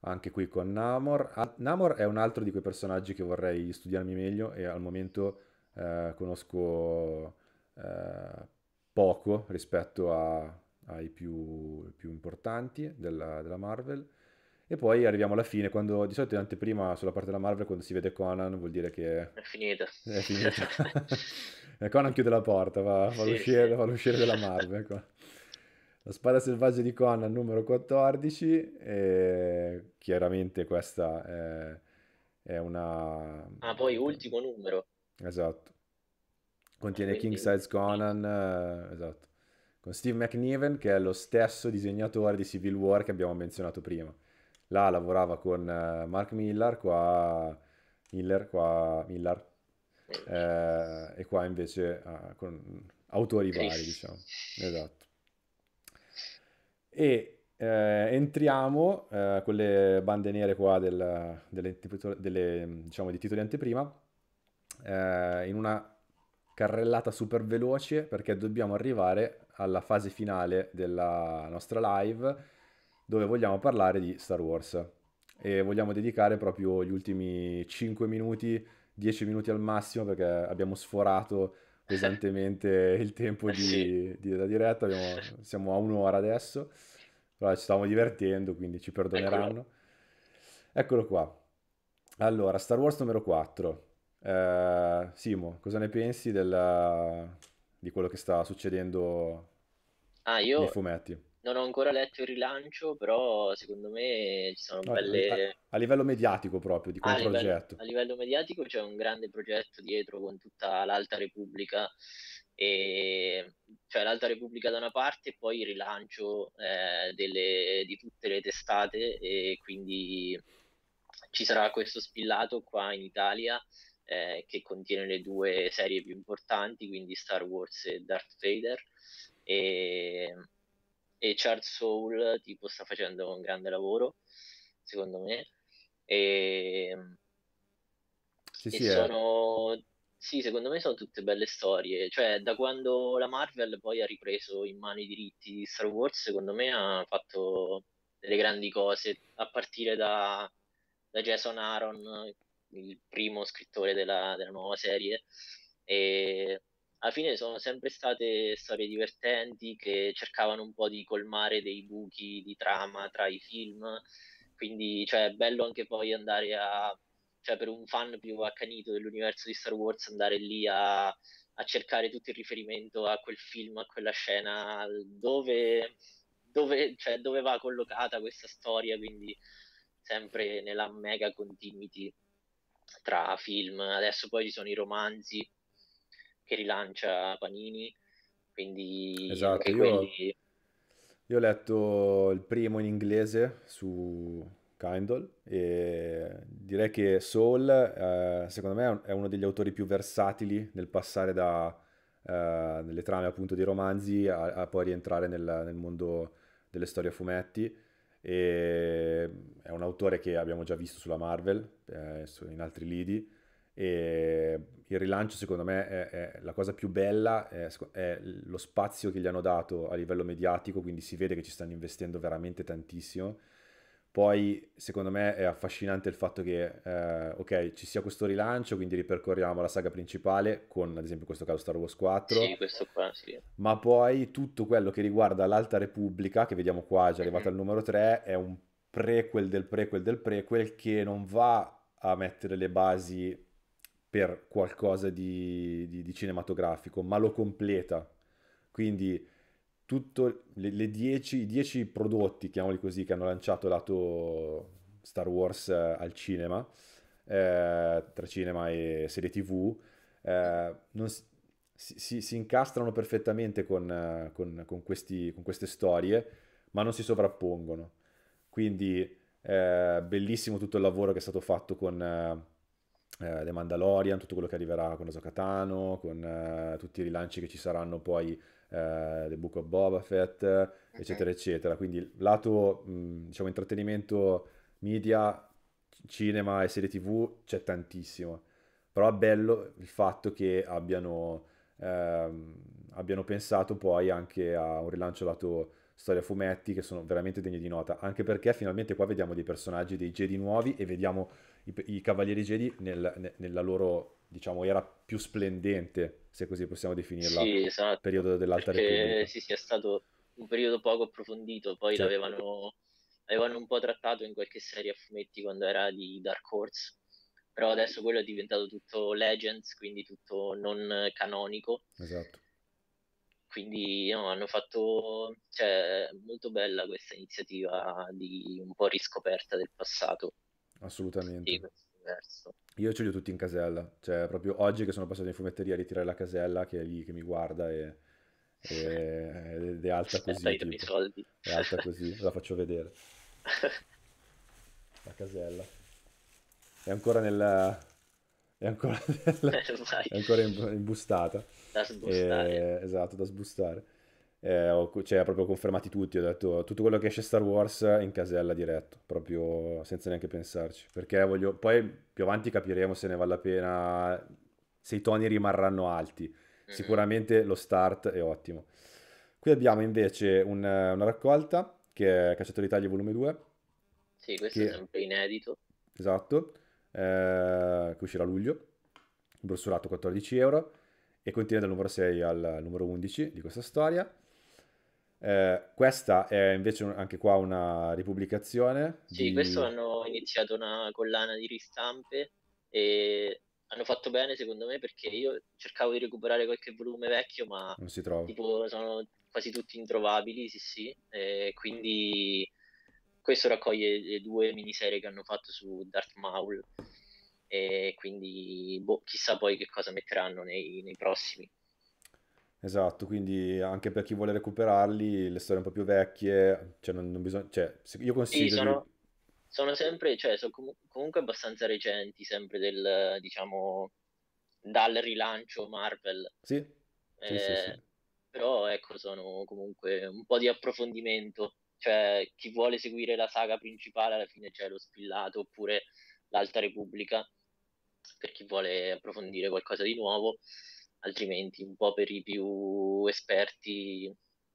Anche qui con Namor. Al- ah, Namor è un altro di quei personaggi che vorrei studiarmi meglio e al momento eh, conosco eh, poco rispetto a, ai più, più importanti della, della, Marvel. E poi arriviamo alla fine, quando di solito in anteprima sulla parte della Marvel, quando si vede Conan, vuol dire che... È finita. È finita. Eh, Conan chiude la porta, va, fa, sì, l'usciere, sì. della Marvel. Qua. Ecco. La spada selvaggia di Conan numero 14, e chiaramente questa è, è una... Ah, poi ultimo numero. Esatto. Contiene King Size Conan, eh, esatto, con Steve McNiven che è lo stesso disegnatore di Civil War che abbiamo menzionato prima. Là lavorava con eh, Mark Miller qua Miller, qua Millar, eh, e qua invece ah, con autori vari, diciamo. Esatto. E eh, entriamo eh, con le bande nere qua del, delle, delle, diciamo, di titoli anteprima eh, in una carrellata super veloce perché dobbiamo arrivare alla fase finale della nostra live dove vogliamo parlare di Star Wars e vogliamo dedicare proprio gli ultimi 5 minuti, 10 minuti al massimo perché abbiamo sforato pesantemente il tempo di, di, della diretta, abbiamo, siamo a un'ora adesso, però ci stavamo divertendo quindi ci perdoneranno. Eccolo qua. Allora, Star Wars numero 4. Eh, Simo, cosa ne pensi della... di quello che sta succedendo ah, io... nei fumetti? Non ho ancora letto il rilancio, però secondo me ci sono belle... A, a, livello mediatico proprio, di quel a progetto. a livello mediatico c'è un grande progetto dietro con tutta l'Alta Repubblica, e... cioè l'Alta Repubblica da una parte e poi il rilancio eh, delle... di tutte le testate e quindi ci sarà questo spillato qua in Italia eh, che contiene le due serie più importanti, quindi Star Wars e Darth Vader. E, e Charles Soul tipo, sta facendo un grande lavoro, secondo me. E, sì, e sì, sono... eh. sì, secondo me sono tutte belle storie. Cioè, da quando la Marvel poi ha ripreso in mano i diritti di Star Wars, secondo me ha fatto delle grandi cose, a partire da, da Jason Aaron il primo scrittore della, della nuova serie e alla fine sono sempre state storie divertenti che cercavano un po' di colmare dei buchi di trama tra i film, quindi cioè, è bello anche poi andare a, cioè per un fan più accanito dell'universo di Star Wars, andare lì a, a cercare tutto il riferimento a quel film, a quella scena, dove, dove, cioè, dove va collocata questa storia, quindi sempre nella mega continuity tra film, adesso poi ci sono i romanzi che rilancia Panini, quindi... Esatto, io, quelli... io ho letto il primo in inglese su Kindle e direi che Soul eh, secondo me è uno degli autori più versatili nel passare da, eh, nelle trame appunto dei romanzi a, a poi rientrare nel, nel mondo delle storie a fumetti e ehm, è un autore che abbiamo già visto sulla Marvel, eh, in altri lidi. E ehm, il rilancio, secondo me, è, è la cosa più bella, è, è, lo spazio che gli hanno dato a livello mediatico, quindi si vede che ci stanno investendo veramente tantissimo. Poi, secondo me, è affascinante il fatto che, eh, ok, ci sia questo rilancio, quindi ripercorriamo la saga principale con, ad esempio, in questo caso Star Wars 4. Sì, questo qua, sì. Ma poi tutto quello che riguarda l'Alta Repubblica, che vediamo qua, già arrivato mm-hmm. al numero 3, è un prequel del prequel del prequel che non va a mettere le basi per qualcosa di, di, di cinematografico, ma lo completa. Quindi tutto le, le dieci, i 10 prodotti, chiamoli così, che hanno lanciato lato Star Wars eh, al cinema, eh, tra cinema e serie tv, eh, si, si, si, incastrano perfettamente con, eh, con, con, questi, con, queste storie, ma non si sovrappongono. Quindi eh, bellissimo tutto il lavoro che è stato fatto con... Eh, eh The Mandalorian, tutto quello che arriverà con Ahsoka Tano, con tutti i rilanci che ci saranno poi eh, The Book of Boba Fett, okay. eccetera, eccetera. Quindi lato, mh, mm, diciamo, intrattenimento, media, cinema e serie tv c'è tantissimo. Però è bello il fatto che abbiano, ehm, abbiano pensato poi anche a un rilancio lato storia fumetti che sono veramente degni di nota, anche perché finalmente qua vediamo dei personaggi dei Jedi nuovi e vediamo i, i Cavalieri Jedi nel, ne, nella loro diciamo, era più splendente, se così possiamo definirla, sì, esatto, periodo dell'Alta perché, Repubblica. Sì, sì, è stato un periodo poco approfondito, poi certo. l'avevano, l'avevano, un po' trattato in qualche serie a fumetti quando era di Dark Horse, però adesso quello è diventato tutto Legends, quindi tutto non canonico. Esatto. Quindi no, hanno fatto, cioè, molto bella questa iniziativa di un po' riscoperta del passato. Assolutamente. Sì, diverso. Io ce li ho tutti in casella, cioè proprio oggi che sono passato in fumetteria a ritirare la casella che è lì che mi guarda e, e, ed è alta così. Dai, tipo. i soldi. È alta così, la faccio vedere. La casella. È ancora nella... È ancora, nella... Eh, è ancora imbustata. Da sbustare. E... Esatto, da sbustare eh, ho, cioè, proprio confermati tutti, ho detto tutto quello che esce Star Wars in casella diretto, proprio senza neanche pensarci, perché voglio, poi più avanti capiremo se ne vale la pena, se i toni rimarranno alti, sicuramente lo start è ottimo. Qui abbiamo invece un, una raccolta che è Cacciatori d'Italia volume 2. Sì, questo che... è sempre inedito. Esatto, eh, che uscirà a luglio, brossurato 14 euro e contiene dal numero 6 al numero 11 di questa storia. Eh, questa è invece un, anche qua una ripubblicazione. Sì, di... questo hanno iniziato una collana di ristampe e hanno fatto bene secondo me perché io cercavo di recuperare qualche volume vecchio ma non si trova. Tipo, sono quasi tutti introvabili, sì sì, e quindi questo raccoglie le due miniserie che hanno fatto su Darth Maul e quindi boh, chissà poi che cosa metteranno nei, nei prossimi. Esatto, quindi anche per chi vuole recuperarli, le storie un po' più vecchie, cioè non, non bisogna, cioè, io consiglio... Sì, sono, sono sempre, cioè, sono com- comunque abbastanza recenti, sempre del, diciamo, dal rilancio Marvel. Sì, eh, sì, sì. Però, ecco, sono comunque un po' di approfondimento, cioè, chi vuole seguire la saga principale, alla fine c'è lo Spillato, oppure l'Alta Repubblica, per chi vuole approfondire qualcosa di nuovo altrimenti un po' per i più esperti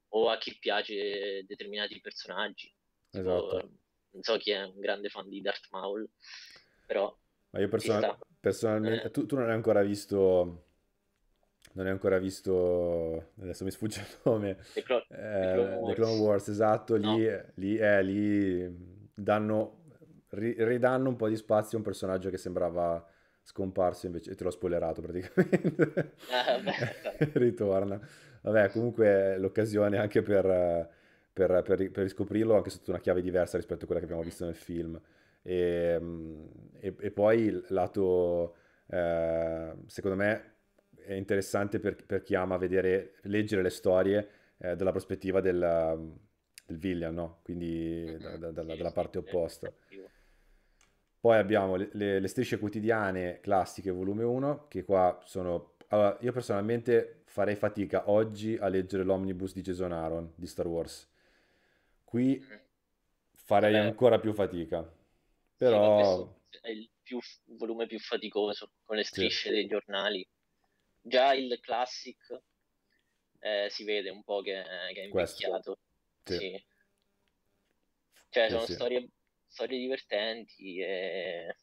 o a chi piace determinati personaggi. Esatto. Tipo, non so chi è un grande fan di Darth Maul, però... Ma io personal- personalmente... Eh. Tu, tu non hai ancora visto non hai ancora visto, adesso mi sfugge il nome, The, Clo- eh, The, Clone, Wars. Clone, Wars. esatto, no. lì, lì, eh, lì danno, ri- ridanno un po' di spazio a un personaggio che sembrava scomparso invece, e te l'ho spoilerato praticamente, ah, ritorna. Vabbè, comunque l'occasione anche per, per, per, per, riscoprirlo anche sotto una chiave diversa rispetto a quella che abbiamo mm. visto nel film. E, ehm, e, e poi il lato, eh, secondo me, è interessante per, per, chi ama vedere, leggere le storie eh, dalla prospettiva del, del villain, no? quindi da, mm-hmm. da, da, dalla parte opposta. Poi abbiamo le, le, le strisce quotidiane classiche volume 1, che qua sono... Allora, io personalmente farei fatica oggi a leggere l'omnibus di Jason Aaron di Star Wars. Qui mm-hmm. farei Beh, ancora più fatica. Però... È il più, volume più faticoso, con le strisce sì. dei giornali. Già il classic eh, si vede un po' che, eh, che è invecchiato. Sì. Sì. Cioè, sono storie storie divertenti e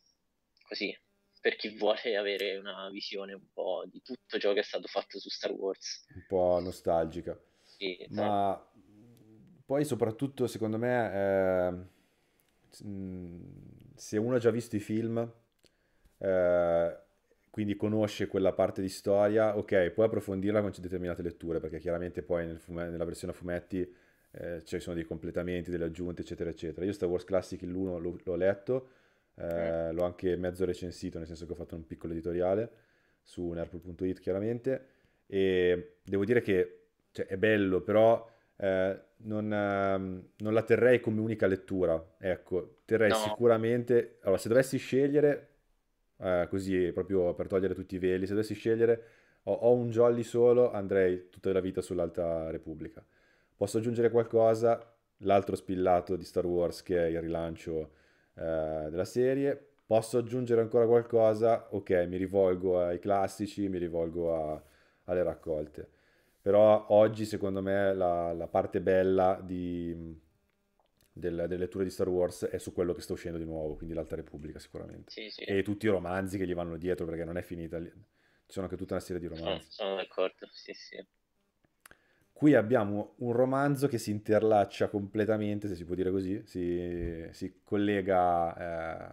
così, per chi vuole avere una visione un po' di tutto ciò che è stato fatto su Star Wars. Un po' nostalgica. Sì, Ma certo. poi soprattutto secondo me eh, se uno ha già visto i film... Eh, quindi conosce quella parte di storia, ok, puoi approfondirla con determinate letture, perché chiaramente poi nel fume- nella versione a fumetti eh, ci cioè sono dei completamenti, delle aggiunte, eccetera, eccetera. Io Star Wars Classic l'1 l'ho, l'ho letto, eh, mm. l'ho anche mezzo recensito, nel senso che ho fatto un piccolo editoriale su nerpool.it chiaramente, e devo dire che cioè, è bello, però eh, non, ehm, non, la terrei come unica lettura, ecco, terrei no. sicuramente... Allora, se dovessi scegliere, eh, così proprio per togliere tutti i veli, se dovessi scegliere... Ho, ho un jolly solo, andrei tutta la vita sull'Alta Repubblica Posso aggiungere qualcosa? L'altro spillato di Star Wars che è il rilancio eh, della serie. Posso aggiungere ancora qualcosa? Ok, mi rivolgo ai classici, mi rivolgo a, alle raccolte. Però oggi secondo me la, la parte bella di, del, delle letture di Star Wars è su quello che sta uscendo di nuovo, quindi l'Alta Repubblica sicuramente. Sì, sì. E tutti i romanzi che gli vanno dietro perché non è finita. Ci sono anche tutta una serie di romanzi. Sono, sono d'accordo, sì, sì. Qui abbiamo un romanzo che si interlaccia completamente, se si può dire così, si, si collega eh,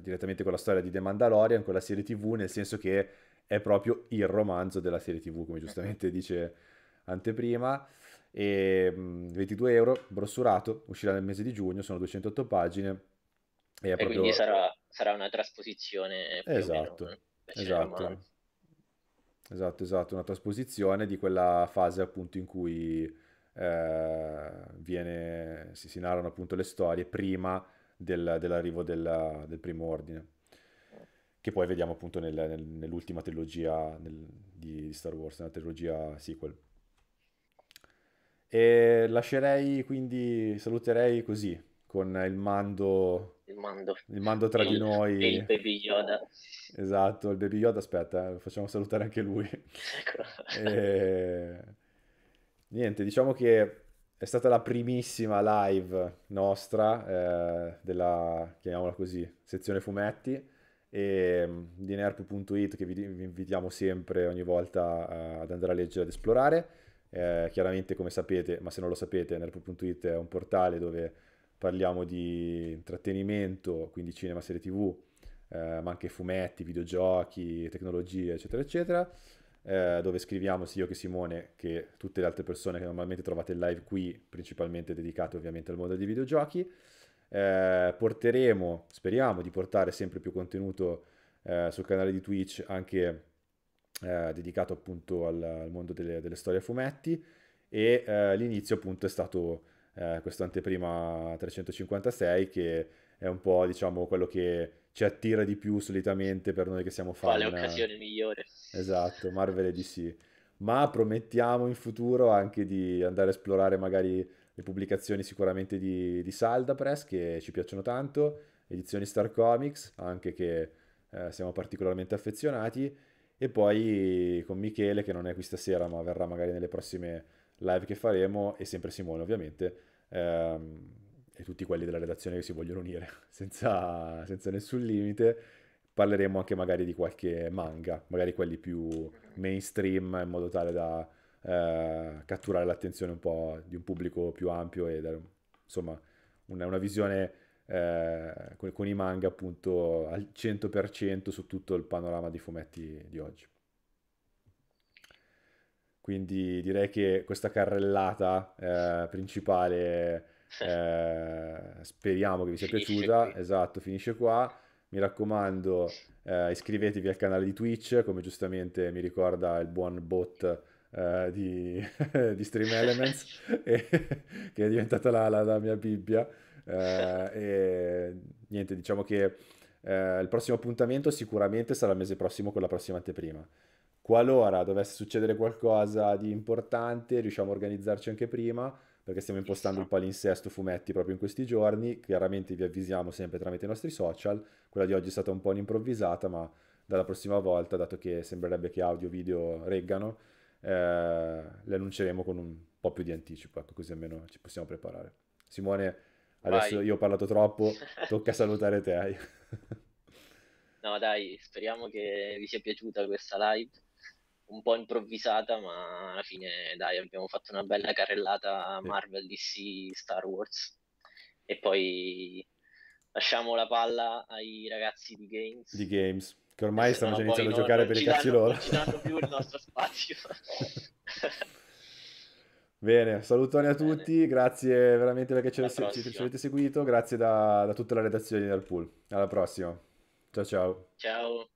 direttamente con la storia di The Mandalorian, con la serie TV, nel senso che è proprio il romanzo della serie TV, come giustamente dice anteprima. E, 22 mm, euro, brossurato, uscirà nel mese di giugno, sono 208 pagine. E, e proprio... quindi sarà, sarà, una trasposizione. Esatto, eh, esatto. Esatto, esatto, una trasposizione di quella fase appunto in cui eh, viene, si, si, narrano appunto le storie prima del, dell'arrivo della, del primo ordine, che poi vediamo appunto nel, nel, nell'ultima trilogia nel, di, di, Star Wars, nella trilogia sequel. E lascerei quindi, saluterei così, con il mando il mando. Il mando tra il, di noi. E il Baby Yoda. Esatto, il Baby Yoda, aspetta, eh, facciamo salutare anche lui. Ecco. e... Niente, diciamo che è stata la primissima live nostra eh, della, chiamiamola così, sezione fumetti e di mm, nerp.it che vi, vi, invitiamo sempre ogni volta eh, ad andare a leggere ad esplorare. Eh, chiaramente come sapete, ma se non lo sapete, nerp.it è un portale dove parliamo di intrattenimento, quindi cinema, serie tv, eh, ma anche fumetti, videogiochi, tecnologie, eccetera, eccetera, eh, dove scriviamo sia io che Simone che tutte le altre persone che normalmente trovate live qui, principalmente dedicate ovviamente al mondo dei videogiochi. Eh, porteremo, speriamo di portare sempre più contenuto eh, sul canale di Twitch anche eh, dedicato appunto al, al mondo delle, delle storie a fumetti e eh, l'inizio appunto è stato eh, questo anteprima 356 che è un po' diciamo quello che ci attira di più solitamente per noi che siamo fan. Quale occasione migliore. Esatto, Marvel e DC. Ma promettiamo in futuro anche di andare a esplorare magari le pubblicazioni sicuramente di, di Salda Press che ci piacciono tanto, edizioni Star Comics anche che eh, siamo particolarmente affezionati e poi con Michele che non è qui stasera ma verrà magari nelle prossime live che faremo e sempre Simone ovviamente ehm, e tutti quelli della redazione che si vogliono unire, senza, senza nessun limite. Parleremo anche magari di qualche manga, magari quelli più mainstream, in modo tale da eh, catturare l'attenzione un po' di un pubblico più ampio e dare, insomma una, una visione eh, con, con, i manga appunto al 100% su tutto il panorama di fumetti di oggi. Quindi direi che questa carrellata eh, principale eh, speriamo che vi sia finisce piaciuta. Qui. Esatto, finisce qua. Mi raccomando, eh, iscrivetevi al canale di Twitch, come giustamente mi ricorda il buon bot eh, di, di, Stream Elements, e, che è diventata la, la, la mia Bibbia. Eh, e niente, diciamo che eh, il prossimo appuntamento sicuramente sarà il mese prossimo con la prossima anteprima. Qualora dovesse succedere qualcosa di importante, riusciamo a organizzarci anche prima, perché stiamo impostando il palinsesto fumetti proprio in questi giorni. Chiaramente vi avvisiamo sempre tramite i nostri social. Quella di oggi è stata un po' un'improvvisata, ma dalla prossima volta, dato che sembrerebbe che audio e video reggano, eh, le annunceremo con un po' più di anticipo, ecco, così almeno ci possiamo preparare. Simone, adesso Vai. io ho parlato troppo, tocca salutare te. no dai, speriamo che vi sia piaciuta questa live un po' improvvisata, ma alla fine dai, abbiamo fatto una bella carrellata Marvel, DC, Star Wars. E poi lasciamo la palla ai ragazzi di Games. Di Games, che ormai eh, stanno già iniziando a giocare per i cazzi danno, loro. Non ci danno più il nostro spazio. Bene, salutoni a tutti, Bene. grazie veramente perché ci, ci, ci, avete seguito, grazie da, da tutta la redazione di Liverpool. Alla prossima. Ciao ciao. Ciao.